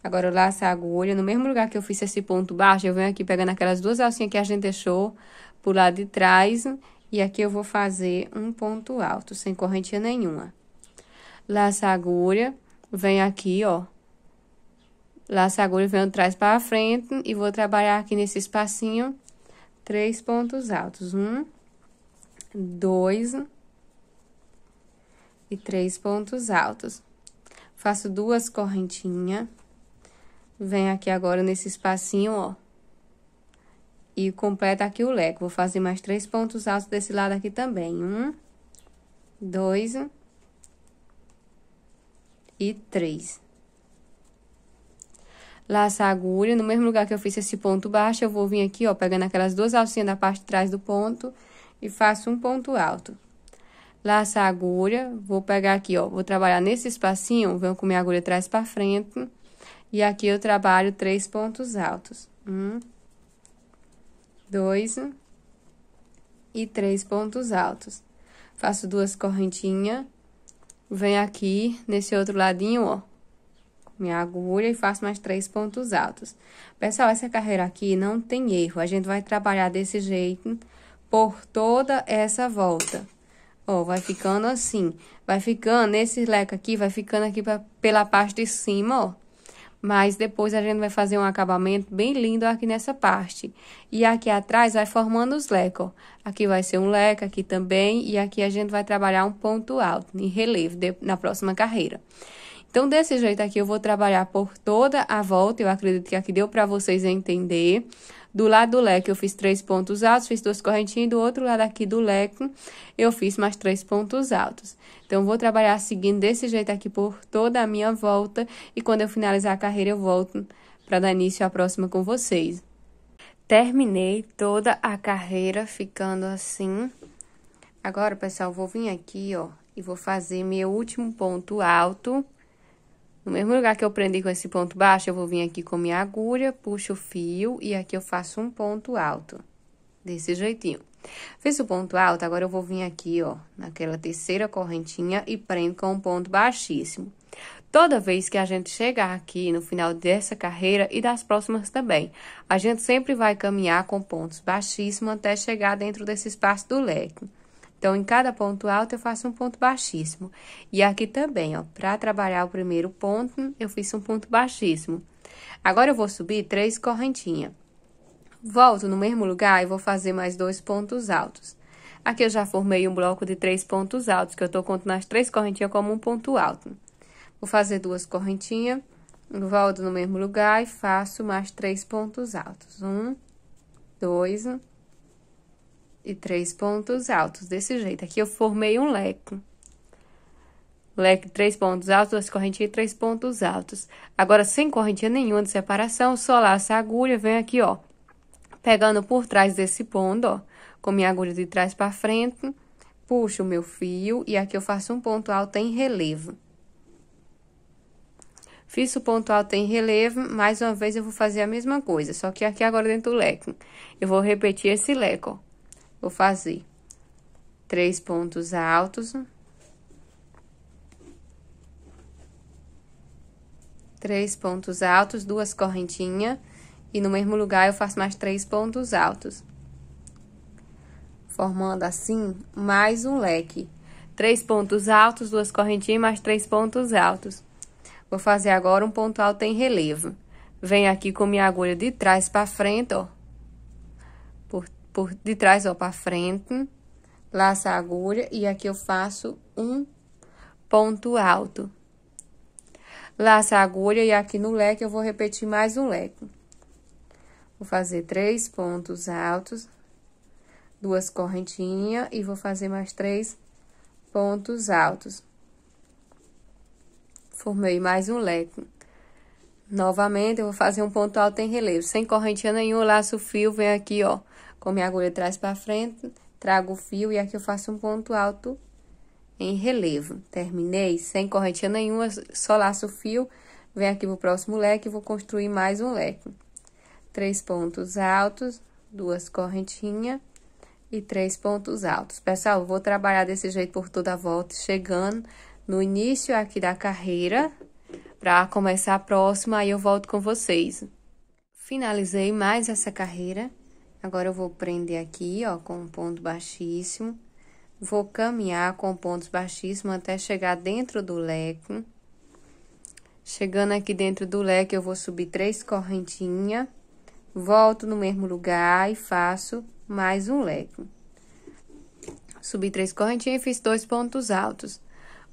Agora eu laço a agulha, no mesmo lugar que eu fiz esse ponto baixo, eu venho aqui pegando aquelas duas alcinhas que a gente deixou pro lado de trás, e aqui eu vou fazer um ponto alto, sem correntinha nenhuma. Laço a agulha, venho aqui, ó, laço a agulha, venho atrás para frente, e vou trabalhar aqui nesse espacinho, três pontos altos, um, dois, e três pontos altos. Faço duas correntinhas. Vem aqui agora nesse espacinho, ó. E completa aqui o leque. Vou fazer mais três pontos altos desse lado aqui também. Um, dois e três. Laço a agulha, no mesmo lugar que eu fiz esse ponto baixo, eu vou vir aqui, ó, pegando aquelas duas alcinhas da parte de trás do ponto e faço um ponto alto laçar a agulha, vou pegar aqui, ó, vou trabalhar nesse espacinho, venho com minha agulha atrás para frente, e aqui eu trabalho três pontos altos. Um, dois e três pontos altos. Faço duas correntinhas, venho aqui nesse outro ladinho, ó, minha agulha e faço mais três pontos altos. Pessoal, essa carreira aqui não tem erro, a gente vai trabalhar desse jeito por toda essa volta. Ó, vai ficando assim. Vai ficando, esse leco aqui, vai ficando aqui pra, pela parte de cima, ó. Mas depois a gente vai fazer um acabamento bem lindo aqui nessa parte. E aqui atrás vai formando os lecos, ó. Aqui vai ser um leco aqui também. E aqui a gente vai trabalhar um ponto alto, em relevo, de, na próxima carreira. Então, desse jeito aqui, eu vou trabalhar por toda a volta. Eu acredito que aqui deu pra vocês entender do lado do leque eu fiz três pontos altos, fiz duas correntinhas, e do outro lado aqui do leque eu fiz mais três pontos altos. Então, vou trabalhar seguindo desse jeito aqui por toda a minha volta, e quando eu finalizar a carreira eu volto para dar início à próxima com vocês. Terminei toda a carreira ficando assim. Agora, pessoal, vou vir aqui, ó, e vou fazer meu último ponto alto no mesmo lugar que eu prendi com esse ponto baixo, eu vou vir aqui com minha agulha, puxo o fio e aqui eu faço um ponto alto. Desse jeitinho. Fiz o ponto alto, agora eu vou vir aqui, ó, naquela terceira correntinha e prendo com um ponto baixíssimo. Toda vez que a gente chegar aqui no final dessa carreira e das próximas também, a gente sempre vai caminhar com pontos baixíssimos até chegar dentro desse espaço do leque. Então, em cada ponto alto, eu faço um ponto baixíssimo. E aqui também, ó, para trabalhar o primeiro ponto, eu fiz um ponto baixíssimo. Agora, eu vou subir três correntinhas. Volto no mesmo lugar e vou fazer mais dois pontos altos. Aqui eu já formei um bloco de três pontos altos, que eu tô contando as três correntinhas como um ponto alto. Vou fazer duas correntinhas, volto no mesmo lugar e faço mais três pontos altos. Um, dois, e três pontos altos. Desse jeito. Aqui eu formei um leque. Leque, três pontos altos, duas correntinhas e três pontos altos. Agora, sem correntinha nenhuma de separação, só laço a agulha, vem aqui, ó. Pegando por trás desse ponto, ó. Com minha agulha de trás para frente, puxo o meu fio e aqui eu faço um ponto alto em relevo. Fiz o ponto alto em relevo, mais uma vez eu vou fazer a mesma coisa, só que aqui agora dentro do leque. Eu vou repetir esse leque, ó. Vou fazer três pontos altos. Três pontos altos, duas correntinhas. E no mesmo lugar, eu faço mais três pontos altos. Formando assim, mais um leque. Três pontos altos, duas correntinhas, mais três pontos altos. Vou fazer agora um ponto alto em relevo. Venho aqui com minha agulha de trás para frente, ó por de trás, ó, pra frente, laço a agulha e aqui eu faço um ponto alto. Laço a agulha e aqui no leque eu vou repetir mais um leque. Vou fazer três pontos altos, duas correntinhas e vou fazer mais três pontos altos. Formei mais um leque. Novamente, eu vou fazer um ponto alto em relevo. Sem correntinha nenhuma, laço o fio, vem aqui, ó, com minha agulha atrás para frente, trago o fio e aqui eu faço um ponto alto em relevo. Terminei sem correntinha nenhuma, só laço o fio, vem aqui pro próximo leque e vou construir mais um leque. Três pontos altos, duas correntinhas e três pontos altos. Pessoal, vou trabalhar desse jeito por toda a volta, chegando no início aqui da carreira, para começar a próxima, aí eu volto com vocês. Finalizei mais essa carreira. Agora eu vou prender aqui, ó, com um ponto baixíssimo. Vou caminhar com pontos baixíssimos até chegar dentro do leque. Chegando aqui dentro do leque, eu vou subir três correntinhas. Volto no mesmo lugar e faço mais um leque. Subi três correntinhas e fiz dois pontos altos.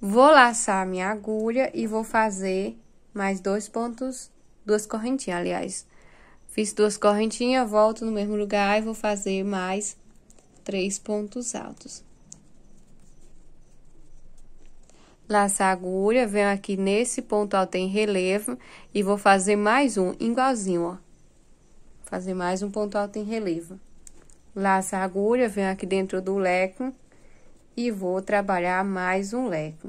Vou laçar minha agulha e vou fazer mais dois pontos, duas correntinhas, aliás. Fiz duas correntinhas, volto no mesmo lugar e vou fazer mais três pontos altos. Laço a agulha, venho aqui nesse ponto alto em relevo e vou fazer mais um, igualzinho, ó. Fazer mais um ponto alto em relevo. Laça a agulha, venho aqui dentro do leco e vou trabalhar mais um leque.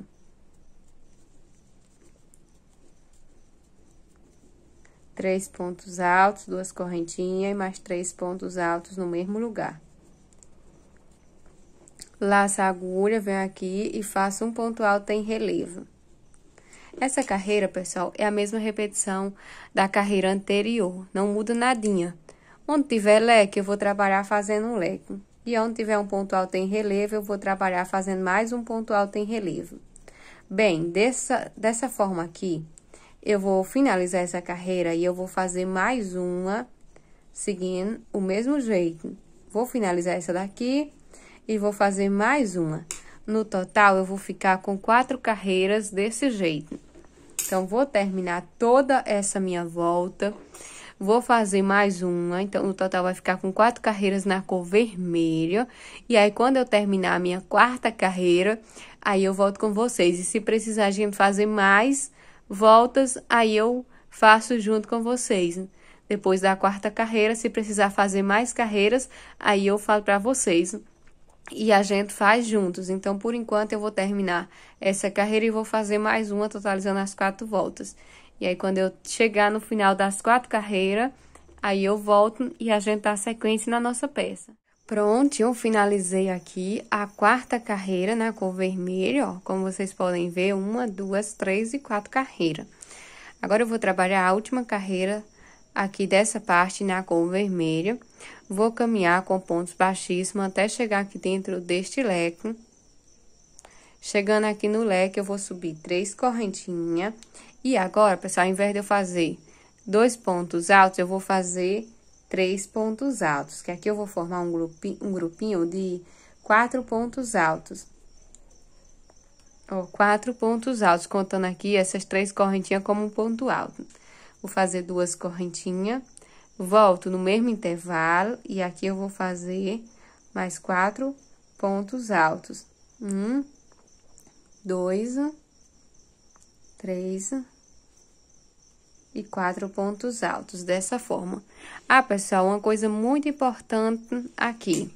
Três pontos altos, duas correntinhas e mais três pontos altos no mesmo lugar. laço a agulha, venho aqui e faço um ponto alto em relevo. Essa carreira, pessoal, é a mesma repetição da carreira anterior, não muda nadinha. Onde tiver leque, eu vou trabalhar fazendo um leque. E onde tiver um ponto alto em relevo, eu vou trabalhar fazendo mais um ponto alto em relevo. Bem, dessa, dessa forma aqui, eu vou finalizar essa carreira e eu vou fazer mais uma seguindo o mesmo jeito. Vou finalizar essa daqui e vou fazer mais uma. No total, eu vou ficar com quatro carreiras desse jeito. Então, vou terminar toda essa minha volta Vou fazer mais uma, então o total vai ficar com quatro carreiras na cor vermelha. E aí, quando eu terminar a minha quarta carreira, aí eu volto com vocês. E se precisar a gente fazer mais voltas, aí eu faço junto com vocês. Depois da quarta carreira, se precisar fazer mais carreiras, aí eu falo para vocês e a gente faz juntos. Então, por enquanto, eu vou terminar essa carreira e vou fazer mais uma, totalizando as quatro voltas. E aí, quando eu chegar no final das quatro carreiras, aí eu volto e a gente dá sequência na nossa peça. Pronto, eu finalizei aqui a quarta carreira na né, cor vermelha, ó. Como vocês podem ver, uma, duas, três e quatro carreiras. Agora, eu vou trabalhar a última carreira aqui dessa parte na né, cor vermelha. Vou caminhar com pontos baixíssimos até chegar aqui dentro deste leque. Chegando aqui no leque, eu vou subir três correntinhas e agora, pessoal, ao invés de eu fazer dois pontos altos, eu vou fazer três pontos altos. Que aqui eu vou formar um grupinho, um grupinho de quatro pontos altos. Ó, quatro pontos altos, contando aqui essas três correntinhas como um ponto alto. Vou fazer duas correntinhas, volto no mesmo intervalo, e aqui eu vou fazer mais quatro pontos altos. Um, dois, três, e quatro pontos altos, dessa forma. Ah, pessoal, uma coisa muito importante aqui.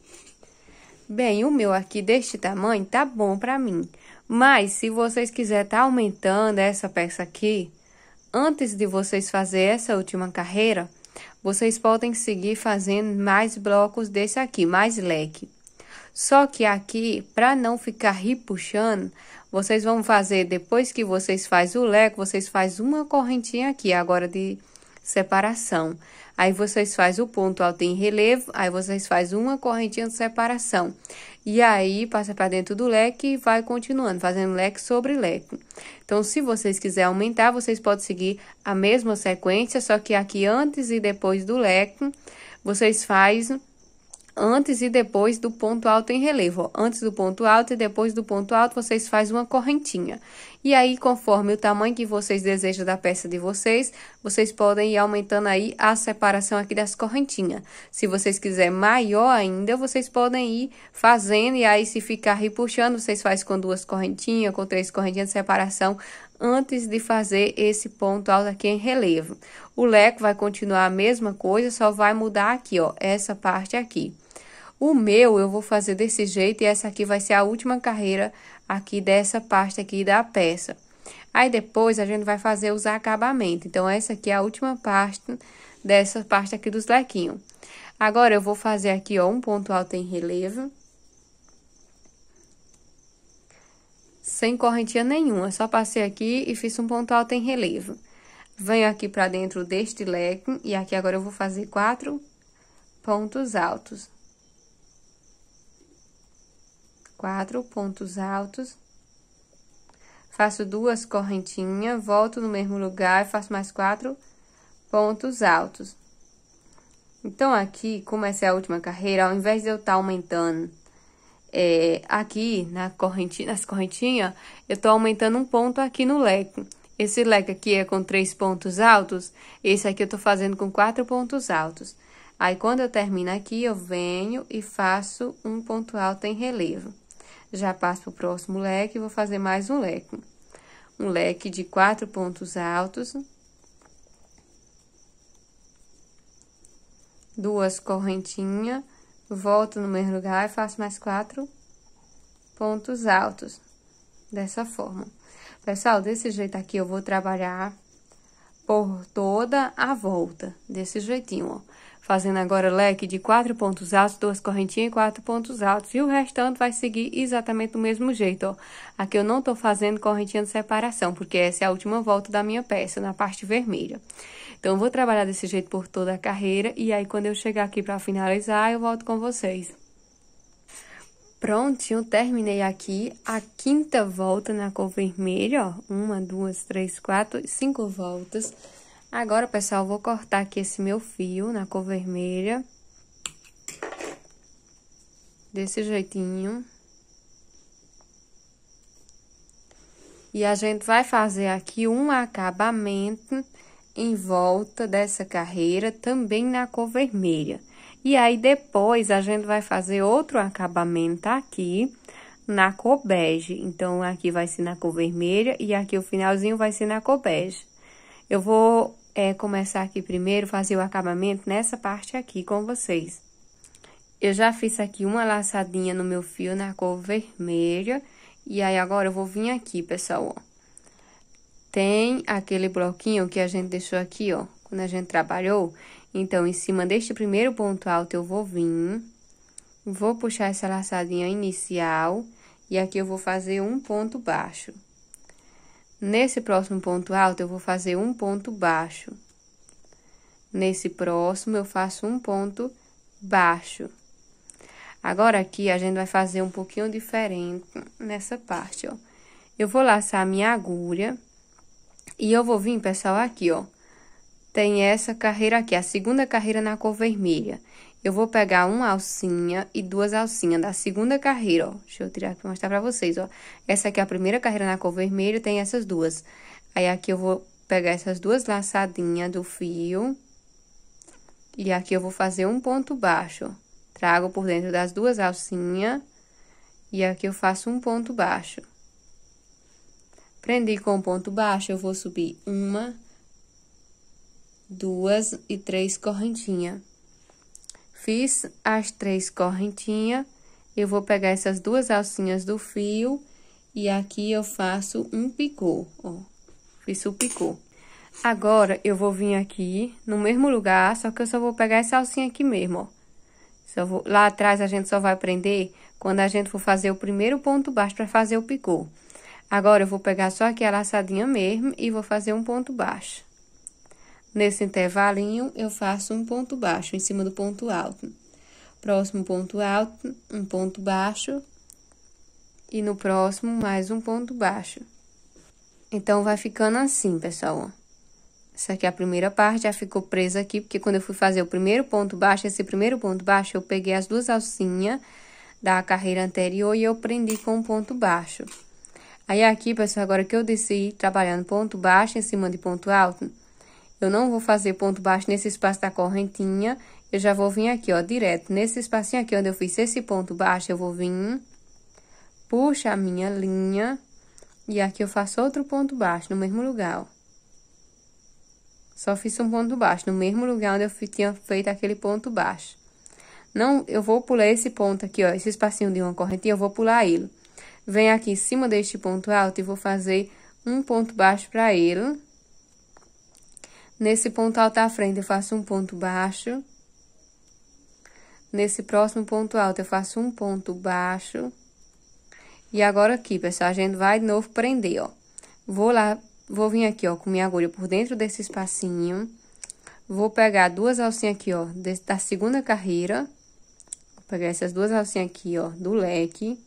Bem, o meu aqui deste tamanho tá bom pra mim, mas se vocês quiserem tá aumentando essa peça aqui, antes de vocês fazer essa última carreira, vocês podem seguir fazendo mais blocos desse aqui, mais leque. Só que aqui, para não ficar ripuxando, vocês vão fazer, depois que vocês faz o leco, vocês faz uma correntinha aqui, agora de separação. Aí vocês faz o ponto alto em relevo, aí vocês faz uma correntinha de separação. E aí passa para dentro do leque e vai continuando, fazendo leque sobre leque. Então, se vocês quiserem aumentar, vocês podem seguir a mesma sequência, só que aqui antes e depois do leque, vocês fazem antes e depois do ponto alto em relevo. Antes do ponto alto e depois do ponto alto, vocês fazem uma correntinha. E aí, conforme o tamanho que vocês desejam da peça de vocês, vocês podem ir aumentando aí a separação aqui das correntinhas. Se vocês quiserem maior ainda, vocês podem ir fazendo e aí se ficar repuxando, vocês fazem com duas correntinhas, com três correntinhas de separação antes de fazer esse ponto alto aqui em relevo. O leco vai continuar a mesma coisa, só vai mudar aqui, ó, essa parte aqui. O meu eu vou fazer desse jeito e essa aqui vai ser a última carreira aqui dessa parte aqui da peça. Aí depois a gente vai fazer os acabamentos. Então essa aqui é a última parte dessa parte aqui dos lequinhos. Agora eu vou fazer aqui ó, um ponto alto em relevo. Sem correntinha nenhuma, só passei aqui e fiz um ponto alto em relevo. Venho aqui pra dentro deste leque e aqui agora eu vou fazer quatro pontos altos quatro pontos altos. Faço duas correntinhas, volto no mesmo lugar e faço mais quatro pontos altos. Então, aqui, como essa é a última carreira, ao invés de eu estar tá aumentando é, aqui na correntinha, nas correntinhas, eu tô aumentando um ponto aqui no leque. Esse leque aqui é com três pontos altos, esse aqui eu tô fazendo com quatro pontos altos. Aí, quando eu termino aqui, eu venho e faço um ponto alto em relevo. Já passo para o próximo leque e vou fazer mais um leque. Um leque de quatro pontos altos. Duas correntinhas. Volto no mesmo lugar e faço mais quatro pontos altos. Dessa forma. Pessoal, desse jeito aqui eu vou trabalhar por toda a volta. Desse jeitinho, ó fazendo agora leque de quatro pontos altos, duas correntinhas e quatro pontos altos. E o restante vai seguir exatamente do mesmo jeito, ó. Aqui eu não tô fazendo correntinha de separação, porque essa é a última volta da minha peça, na parte vermelha. Então, eu vou trabalhar desse jeito por toda a carreira, e aí quando eu chegar aqui pra finalizar, eu volto com vocês. Prontinho, terminei aqui a quinta volta na cor vermelha, ó. Uma, duas, três, quatro, cinco voltas. Agora, pessoal, vou cortar aqui esse meu fio na cor vermelha. Desse jeitinho. E a gente vai fazer aqui um acabamento em volta dessa carreira, também na cor vermelha. E aí, depois, a gente vai fazer outro acabamento aqui na cor bege. Então, aqui vai ser na cor vermelha e aqui o finalzinho vai ser na cor bege. Eu vou é, começar aqui primeiro, fazer o acabamento nessa parte aqui com vocês. Eu já fiz aqui uma laçadinha no meu fio na cor vermelha. E aí, agora eu vou vir aqui, pessoal, ó. Tem aquele bloquinho que a gente deixou aqui, ó, quando a gente trabalhou. Então, em cima deste primeiro ponto alto, eu vou vir. Vou puxar essa laçadinha inicial. E aqui eu vou fazer um ponto baixo. Nesse próximo ponto alto, eu vou fazer um ponto baixo. Nesse próximo, eu faço um ponto baixo. Agora, aqui, a gente vai fazer um pouquinho diferente nessa parte, ó. Eu vou laçar a minha agulha e eu vou vir, pessoal, aqui, ó. Tem essa carreira aqui, a segunda carreira na cor vermelha. Eu vou pegar uma alcinha e duas alcinhas da segunda carreira, ó. Deixa eu tirar aqui pra mostrar pra vocês, ó. Essa aqui é a primeira carreira na cor vermelha, tem essas duas. Aí, aqui eu vou pegar essas duas laçadinhas do fio. E aqui eu vou fazer um ponto baixo, Trago por dentro das duas alcinhas. E aqui eu faço um ponto baixo. Prendi com ponto baixo, eu vou subir uma, duas e três correntinhas. Fiz as três correntinhas. Eu vou pegar essas duas alcinhas do fio e aqui eu faço um picô, ó. Fiz o picô. Agora, eu vou vir aqui no mesmo lugar, só que eu só vou pegar essa alcinha aqui mesmo, ó. Só vou... Lá atrás, a gente só vai prender quando a gente for fazer o primeiro ponto baixo para fazer o picô. Agora, eu vou pegar só aqui a laçadinha mesmo e vou fazer um ponto baixo. Nesse intervalinho, eu faço um ponto baixo em cima do ponto alto. Próximo ponto alto, um ponto baixo. E no próximo, mais um ponto baixo. Então, vai ficando assim, pessoal. Essa aqui é a primeira parte, já ficou presa aqui, porque quando eu fui fazer o primeiro ponto baixo, esse primeiro ponto baixo, eu peguei as duas alcinhas da carreira anterior e eu prendi com um ponto baixo. Aí, aqui, pessoal, agora que eu desci trabalhando ponto baixo em cima de ponto alto, eu não vou fazer ponto baixo nesse espaço da correntinha. Eu já vou vir aqui, ó, direto. Nesse espacinho aqui onde eu fiz esse ponto baixo, eu vou vir... Puxa a minha linha. E aqui eu faço outro ponto baixo no mesmo lugar, ó. Só fiz um ponto baixo no mesmo lugar onde eu tinha feito aquele ponto baixo. Não, eu vou pular esse ponto aqui, ó, esse espacinho de uma correntinha, eu vou pular ele. Venho aqui em cima deste ponto alto e vou fazer um ponto baixo para ele. Nesse ponto alto à frente, eu faço um ponto baixo. Nesse próximo ponto alto, eu faço um ponto baixo. E agora aqui, pessoal, a gente vai de novo prender, ó. Vou lá, vou vir aqui, ó, com minha agulha por dentro desse espacinho. Vou pegar duas alcinhas aqui, ó, da segunda carreira. Vou pegar essas duas alcinhas aqui, ó, do leque.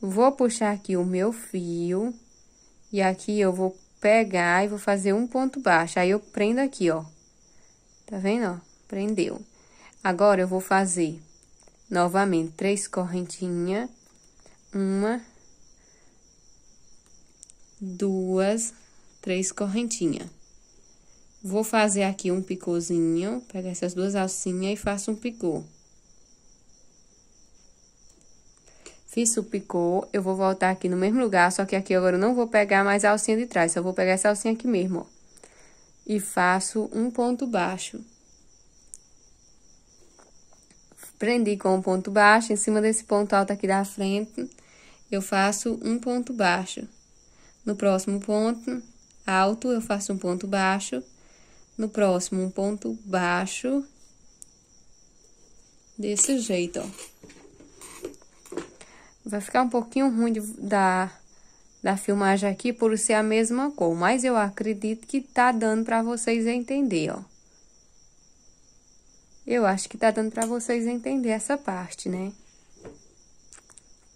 Vou puxar aqui o meu fio. E aqui eu vou pegar e vou fazer um ponto baixo. Aí eu prendo aqui, ó. Tá vendo, ó? Prendeu. Agora, eu vou fazer novamente três correntinhas. Uma, duas, três correntinhas. Vou fazer aqui um picôzinho, pega essas duas alcinhas e faço um picô. Fiz picô, eu vou voltar aqui no mesmo lugar, só que aqui agora eu não vou pegar mais a alcinha de trás, só vou pegar essa alcinha aqui mesmo, ó. E faço um ponto baixo. Prendi com um ponto baixo, em cima desse ponto alto aqui da frente, eu faço um ponto baixo. No próximo ponto alto, eu faço um ponto baixo. No próximo, um ponto baixo. Desse jeito, ó. Vai ficar um pouquinho ruim de, da, da filmagem aqui por ser a mesma cor, mas eu acredito que tá dando pra vocês entender, ó. Eu acho que tá dando pra vocês entender essa parte, né?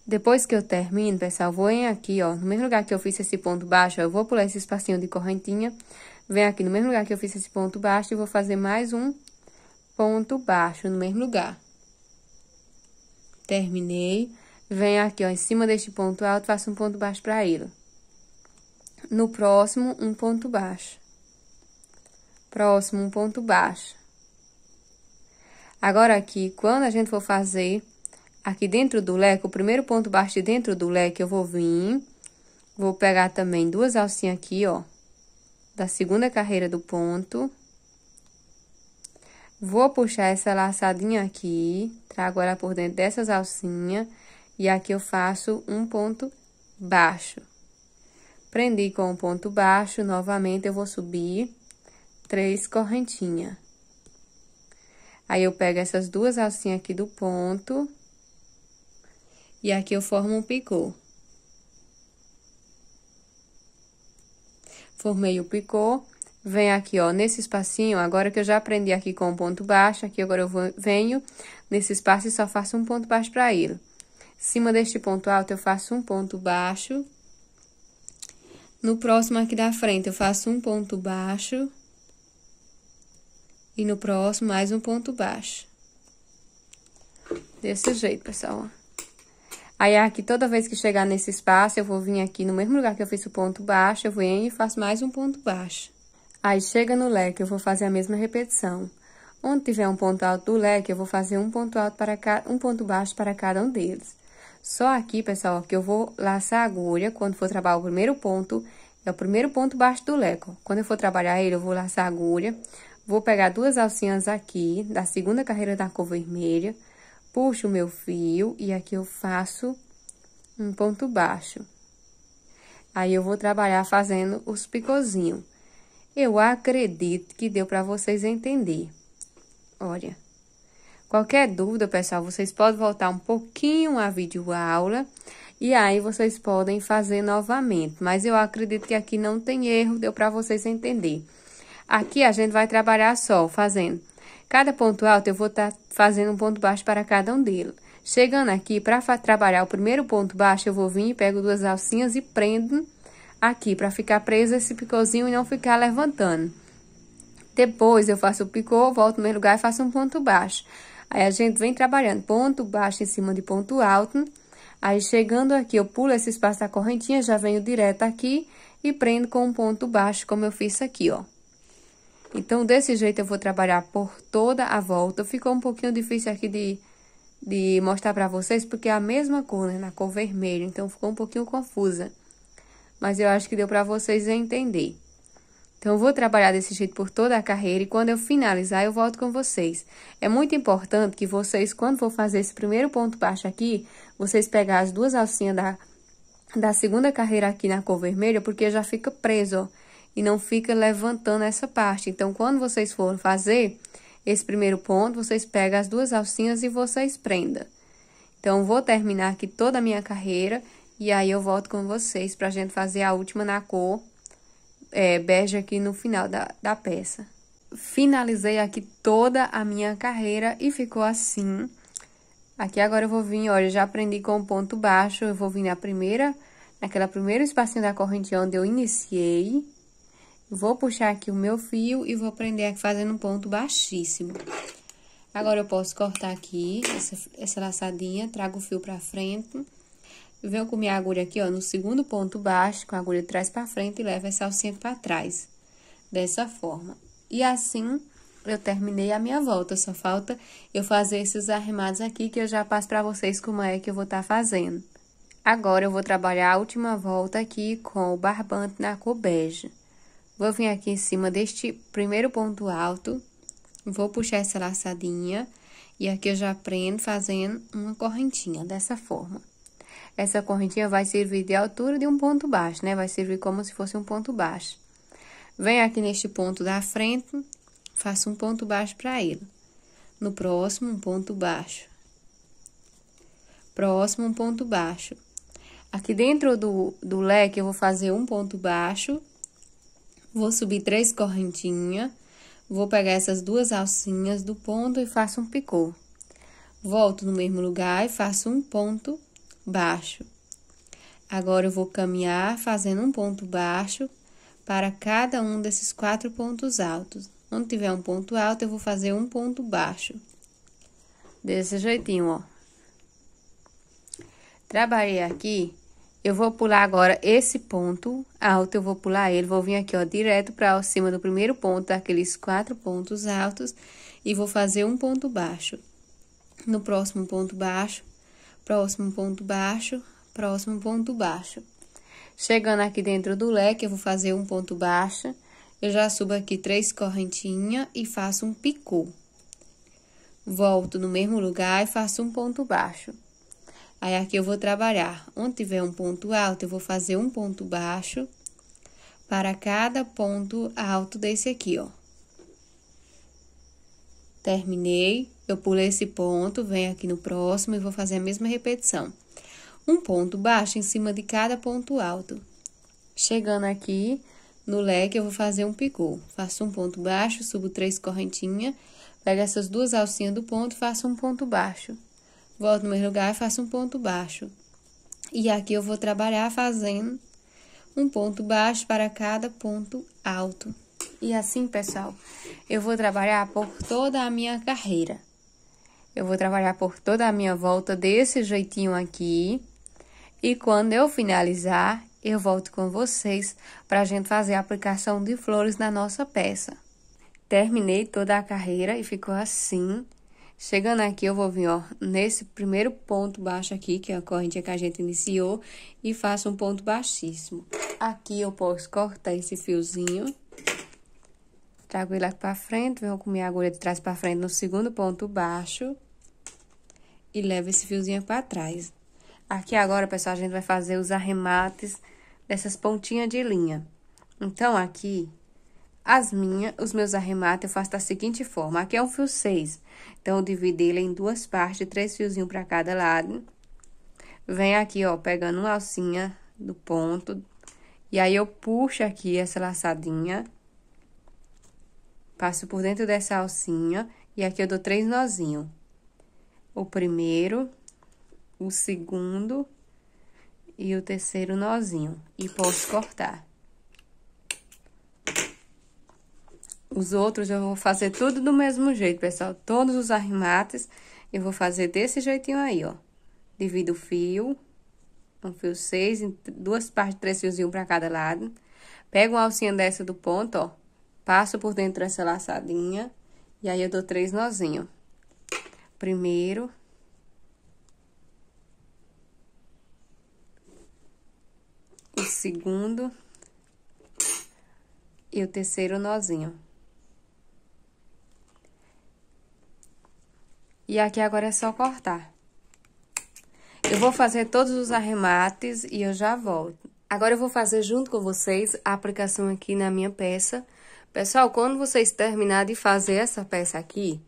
Depois que eu termino, pessoal, vou em aqui, ó, no mesmo lugar que eu fiz esse ponto baixo, ó, eu vou pular esse espacinho de correntinha, venho aqui no mesmo lugar que eu fiz esse ponto baixo e vou fazer mais um ponto baixo no mesmo lugar. Terminei. Venho aqui, ó, em cima deste ponto alto, faço um ponto baixo para ele. No próximo, um ponto baixo. Próximo, um ponto baixo. Agora aqui, quando a gente for fazer aqui dentro do leque, o primeiro ponto baixo de dentro do leque, eu vou vir, vou pegar também duas alcinhas aqui, ó, da segunda carreira do ponto. Vou puxar essa laçadinha aqui, trago ela por dentro dessas alcinhas e aqui eu faço um ponto baixo. Prendi com o um ponto baixo, novamente eu vou subir três correntinhas. Aí eu pego essas duas alcinhas aqui do ponto e aqui eu formo um picô. Formei o picô, vem aqui, ó, nesse espacinho, agora que eu já aprendi aqui com um ponto baixo, aqui agora eu venho nesse espaço e só faço um ponto baixo para ele cima deste ponto alto, eu faço um ponto baixo. No próximo aqui da frente, eu faço um ponto baixo. E no próximo, mais um ponto baixo. Desse jeito, pessoal, Aí, aqui, toda vez que chegar nesse espaço, eu vou vir aqui no mesmo lugar que eu fiz o ponto baixo, eu venho e faço mais um ponto baixo. Aí, chega no leque, eu vou fazer a mesma repetição. Onde tiver um ponto alto do leque, eu vou fazer um ponto alto para cada, um ponto baixo para cada um deles. Só aqui, pessoal, que eu vou laçar a agulha quando for trabalhar o primeiro ponto, é o primeiro ponto baixo do leco. Quando eu for trabalhar ele, eu vou laçar a agulha, vou pegar duas alcinhas aqui, da segunda carreira da cor vermelha, puxo o meu fio e aqui eu faço um ponto baixo. Aí eu vou trabalhar fazendo os picozinhos. Eu acredito que deu para vocês entender. Olha. Qualquer dúvida, pessoal, vocês podem voltar um pouquinho a videoaula e aí vocês podem fazer novamente. Mas eu acredito que aqui não tem erro, deu para vocês entender. Aqui a gente vai trabalhar só fazendo. Cada ponto alto eu vou estar tá fazendo um ponto baixo para cada um deles. Chegando aqui, para trabalhar o primeiro ponto baixo, eu vou vir e pego duas alcinhas e prendo aqui, para ficar preso esse picôzinho e não ficar levantando. Depois eu faço o picô, volto no meu lugar e faço um ponto baixo. Aí a gente vem trabalhando ponto baixo em cima de ponto alto. Aí chegando aqui, eu pulo esse espaço da correntinha, já venho direto aqui e prendo com um ponto baixo, como eu fiz aqui, ó. Então, desse jeito, eu vou trabalhar por toda a volta. Ficou um pouquinho difícil aqui de, de mostrar pra vocês, porque é a mesma cor, né? Na cor vermelha, então ficou um pouquinho confusa. Mas eu acho que deu pra vocês entender. Então, eu vou trabalhar desse jeito por toda a carreira e quando eu finalizar, eu volto com vocês. É muito importante que vocês, quando for fazer esse primeiro ponto baixo aqui, vocês pegar as duas alcinhas da, da segunda carreira aqui na cor vermelha, porque já fica preso, ó, e não fica levantando essa parte. Então, quando vocês forem fazer esse primeiro ponto, vocês pegam as duas alcinhas e vocês prendam. Então, vou terminar aqui toda a minha carreira e aí eu volto com vocês para gente fazer a última na cor é, bege aqui no final da, da peça. Finalizei aqui toda a minha carreira e ficou assim. Aqui agora eu vou vir, olha, já aprendi com o ponto baixo, eu vou vir na primeira, naquela primeiro espacinho da corrente onde eu iniciei. Vou puxar aqui o meu fio e vou prender aqui fazendo um ponto baixíssimo. Agora eu posso cortar aqui essa, essa laçadinha, trago o fio pra frente eu venho com minha agulha aqui, ó, no segundo ponto baixo, com a agulha de trás para frente e levo essa alcinha para trás. Dessa forma. E assim, eu terminei a minha volta. Só falta eu fazer esses arremados aqui, que eu já passo para vocês como é que eu vou estar tá fazendo. Agora, eu vou trabalhar a última volta aqui com o barbante na cor bege. Vou vir aqui em cima deste primeiro ponto alto, vou puxar essa laçadinha e aqui eu já prendo fazendo uma correntinha dessa forma essa correntinha vai servir de altura de um ponto baixo, né? Vai servir como se fosse um ponto baixo. Venho aqui neste ponto da frente, faço um ponto baixo para ele. No próximo, um ponto baixo. Próximo, um ponto baixo. Aqui dentro do, do leque, eu vou fazer um ponto baixo. Vou subir três correntinhas. Vou pegar essas duas alcinhas do ponto e faço um picô. Volto no mesmo lugar e faço um ponto baixo. Agora eu vou caminhar fazendo um ponto baixo para cada um desses quatro pontos altos. Onde tiver um ponto alto, eu vou fazer um ponto baixo. Desse jeitinho, ó. Trabalhei aqui, eu vou pular agora esse ponto alto, eu vou pular ele, vou vir aqui, ó, direto para cima do primeiro ponto, daqueles quatro pontos altos, e vou fazer um ponto baixo. No próximo ponto baixo, próximo ponto baixo, próximo ponto baixo. Chegando aqui dentro do leque, eu vou fazer um ponto baixo. Eu já subo aqui três correntinhas e faço um picô. Volto no mesmo lugar e faço um ponto baixo. Aí, aqui eu vou trabalhar. Onde tiver um ponto alto, eu vou fazer um ponto baixo para cada ponto alto desse aqui, ó. Terminei. Eu pulei esse ponto, venho aqui no próximo e vou fazer a mesma repetição. Um ponto baixo em cima de cada ponto alto. Chegando aqui no leque, eu vou fazer um picô. Faço um ponto baixo, subo três correntinhas, pego essas duas alcinhas do ponto, faço um ponto baixo. Volto no mesmo lugar e faço um ponto baixo. E aqui eu vou trabalhar fazendo um ponto baixo para cada ponto alto. E assim, pessoal, eu vou trabalhar por toda a minha carreira. Eu vou trabalhar por toda a minha volta desse jeitinho aqui. E quando eu finalizar, eu volto com vocês para a gente fazer a aplicação de flores na nossa peça. Terminei toda a carreira e ficou assim. Chegando aqui, eu vou vir, ó, nesse primeiro ponto baixo aqui, que é a corrente que a gente iniciou, e faço um ponto baixíssimo. Aqui eu posso cortar esse fiozinho Trago ele aqui para frente, venho com minha agulha de trás para frente no segundo ponto baixo. E levo esse fiozinho para trás. Aqui agora, pessoal, a gente vai fazer os arremates dessas pontinhas de linha. Então, aqui, as minhas, os meus arremates, eu faço da seguinte forma. Aqui é um fio 6. Então, eu divido ele em duas partes, três fiozinhos para cada lado. Vem aqui, ó, pegando uma alcinha do ponto. E aí, eu puxo aqui essa laçadinha Passo por dentro dessa alcinha e aqui eu dou três nozinhos. O primeiro, o segundo e o terceiro nozinho. E posso cortar. Os outros eu vou fazer tudo do mesmo jeito, pessoal. Todos os arremates eu vou fazer desse jeitinho aí, ó. Divido o fio, um fio seis, em duas partes, três fiozinhos pra cada lado. Pego uma alcinha dessa do ponto, ó. Passo por dentro dessa laçadinha e aí eu dou três nozinhos. Primeiro. O segundo. E o terceiro nozinho. E aqui agora é só cortar. Eu vou fazer todos os arremates e eu já volto. Agora eu vou fazer junto com vocês a aplicação aqui na minha peça Pessoal, quando vocês terminar de fazer essa peça aqui,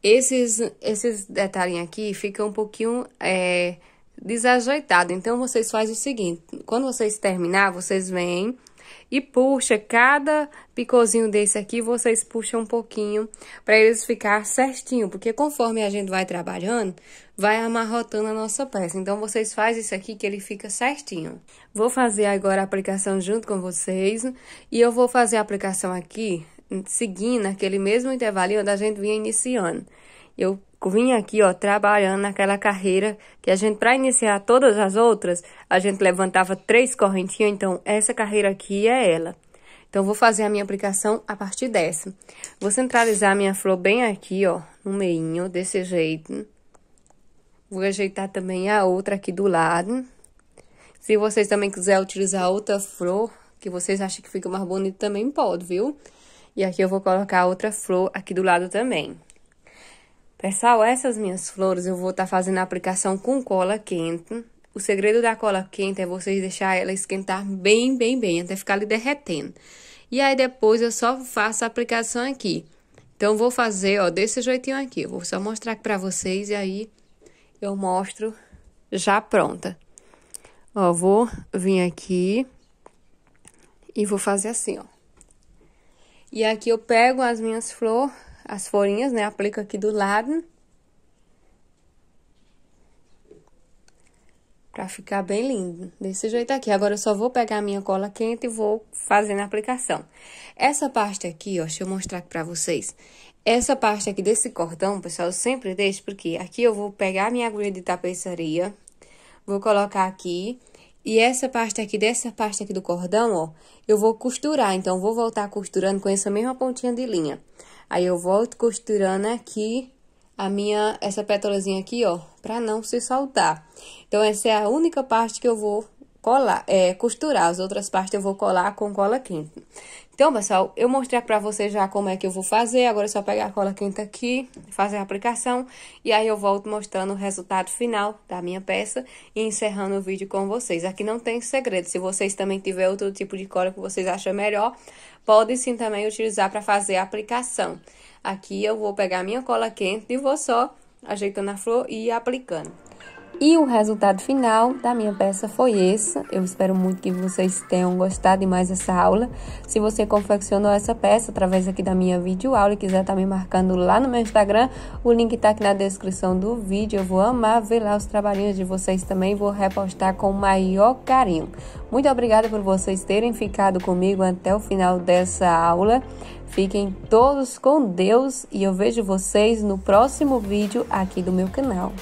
esses, esses detalhinhos aqui ficam um pouquinho é, desajeitado. Então, vocês fazem o seguinte, quando vocês terminar, vocês vêm e puxa cada picozinho desse aqui, vocês puxam um pouquinho para eles ficar certinho, porque conforme a gente vai trabalhando, vai amarrotando a nossa peça. Então vocês fazem isso aqui que ele fica certinho. Vou fazer agora a aplicação junto com vocês e eu vou fazer a aplicação aqui seguindo aquele mesmo intervalinho onde a gente vinha iniciando. Eu Vim aqui, ó, trabalhando naquela carreira que a gente, para iniciar todas as outras, a gente levantava três correntinhas. Então, essa carreira aqui é ela. Então, vou fazer a minha aplicação a partir dessa. Vou centralizar a minha flor bem aqui, ó, no meinho, desse jeito. Vou ajeitar também a outra aqui do lado. Se vocês também quiserem utilizar outra flor, que vocês acham que fica mais bonito, também pode, viu? E aqui eu vou colocar outra flor aqui do lado também. Pessoal, essas minhas flores eu vou estar tá fazendo a aplicação com cola quente. O segredo da cola quente é vocês deixar ela esquentar bem, bem, bem, até ficar ali derretendo. E aí depois eu só faço a aplicação aqui. Então, vou fazer, ó, desse jeitinho aqui. Eu vou só mostrar aqui pra vocês e aí eu mostro já pronta. Ó, vou vir aqui e vou fazer assim, ó. E aqui eu pego as minhas flores as folhinhas, né? Aplico aqui do lado. Pra ficar bem lindo, desse jeito aqui. Agora, eu só vou pegar a minha cola quente e vou fazendo a aplicação. Essa parte aqui, ó, deixa eu mostrar aqui pra vocês. Essa parte aqui desse cordão, pessoal, eu sempre deixo, porque aqui eu vou pegar a minha agulha de tapeçaria, vou colocar aqui, e essa parte aqui, dessa parte aqui do cordão, ó, eu vou costurar. Então, vou voltar costurando com essa mesma pontinha de linha. Aí eu volto costurando aqui a minha, essa pétalazinha aqui, ó, pra não se soltar. Então, essa é a única parte que eu vou colar, é, costurar. As outras partes eu vou colar com cola quente. Então, pessoal, eu mostrei para vocês já como é que eu vou fazer. Agora é só pegar a cola quente aqui, fazer a aplicação. E aí eu volto mostrando o resultado final da minha peça e encerrando o vídeo com vocês. Aqui não tem segredo. Se vocês também tiverem outro tipo de cola que vocês acham melhor, podem sim também utilizar para fazer a aplicação. Aqui eu vou pegar a minha cola quente e vou só ajeitando a flor e aplicando. E o resultado final da minha peça foi esse. Eu espero muito que vocês tenham gostado de mais essa aula. Se você confeccionou essa peça através aqui da minha videoaula e quiser estar tá me marcando lá no meu Instagram, o link está aqui na descrição do vídeo. Eu vou amar ver lá os trabalhinhos de vocês também, vou repostar com o maior carinho. Muito obrigada por vocês terem ficado comigo até o final dessa aula. Fiquem todos com Deus e eu vejo vocês no próximo vídeo aqui do meu canal.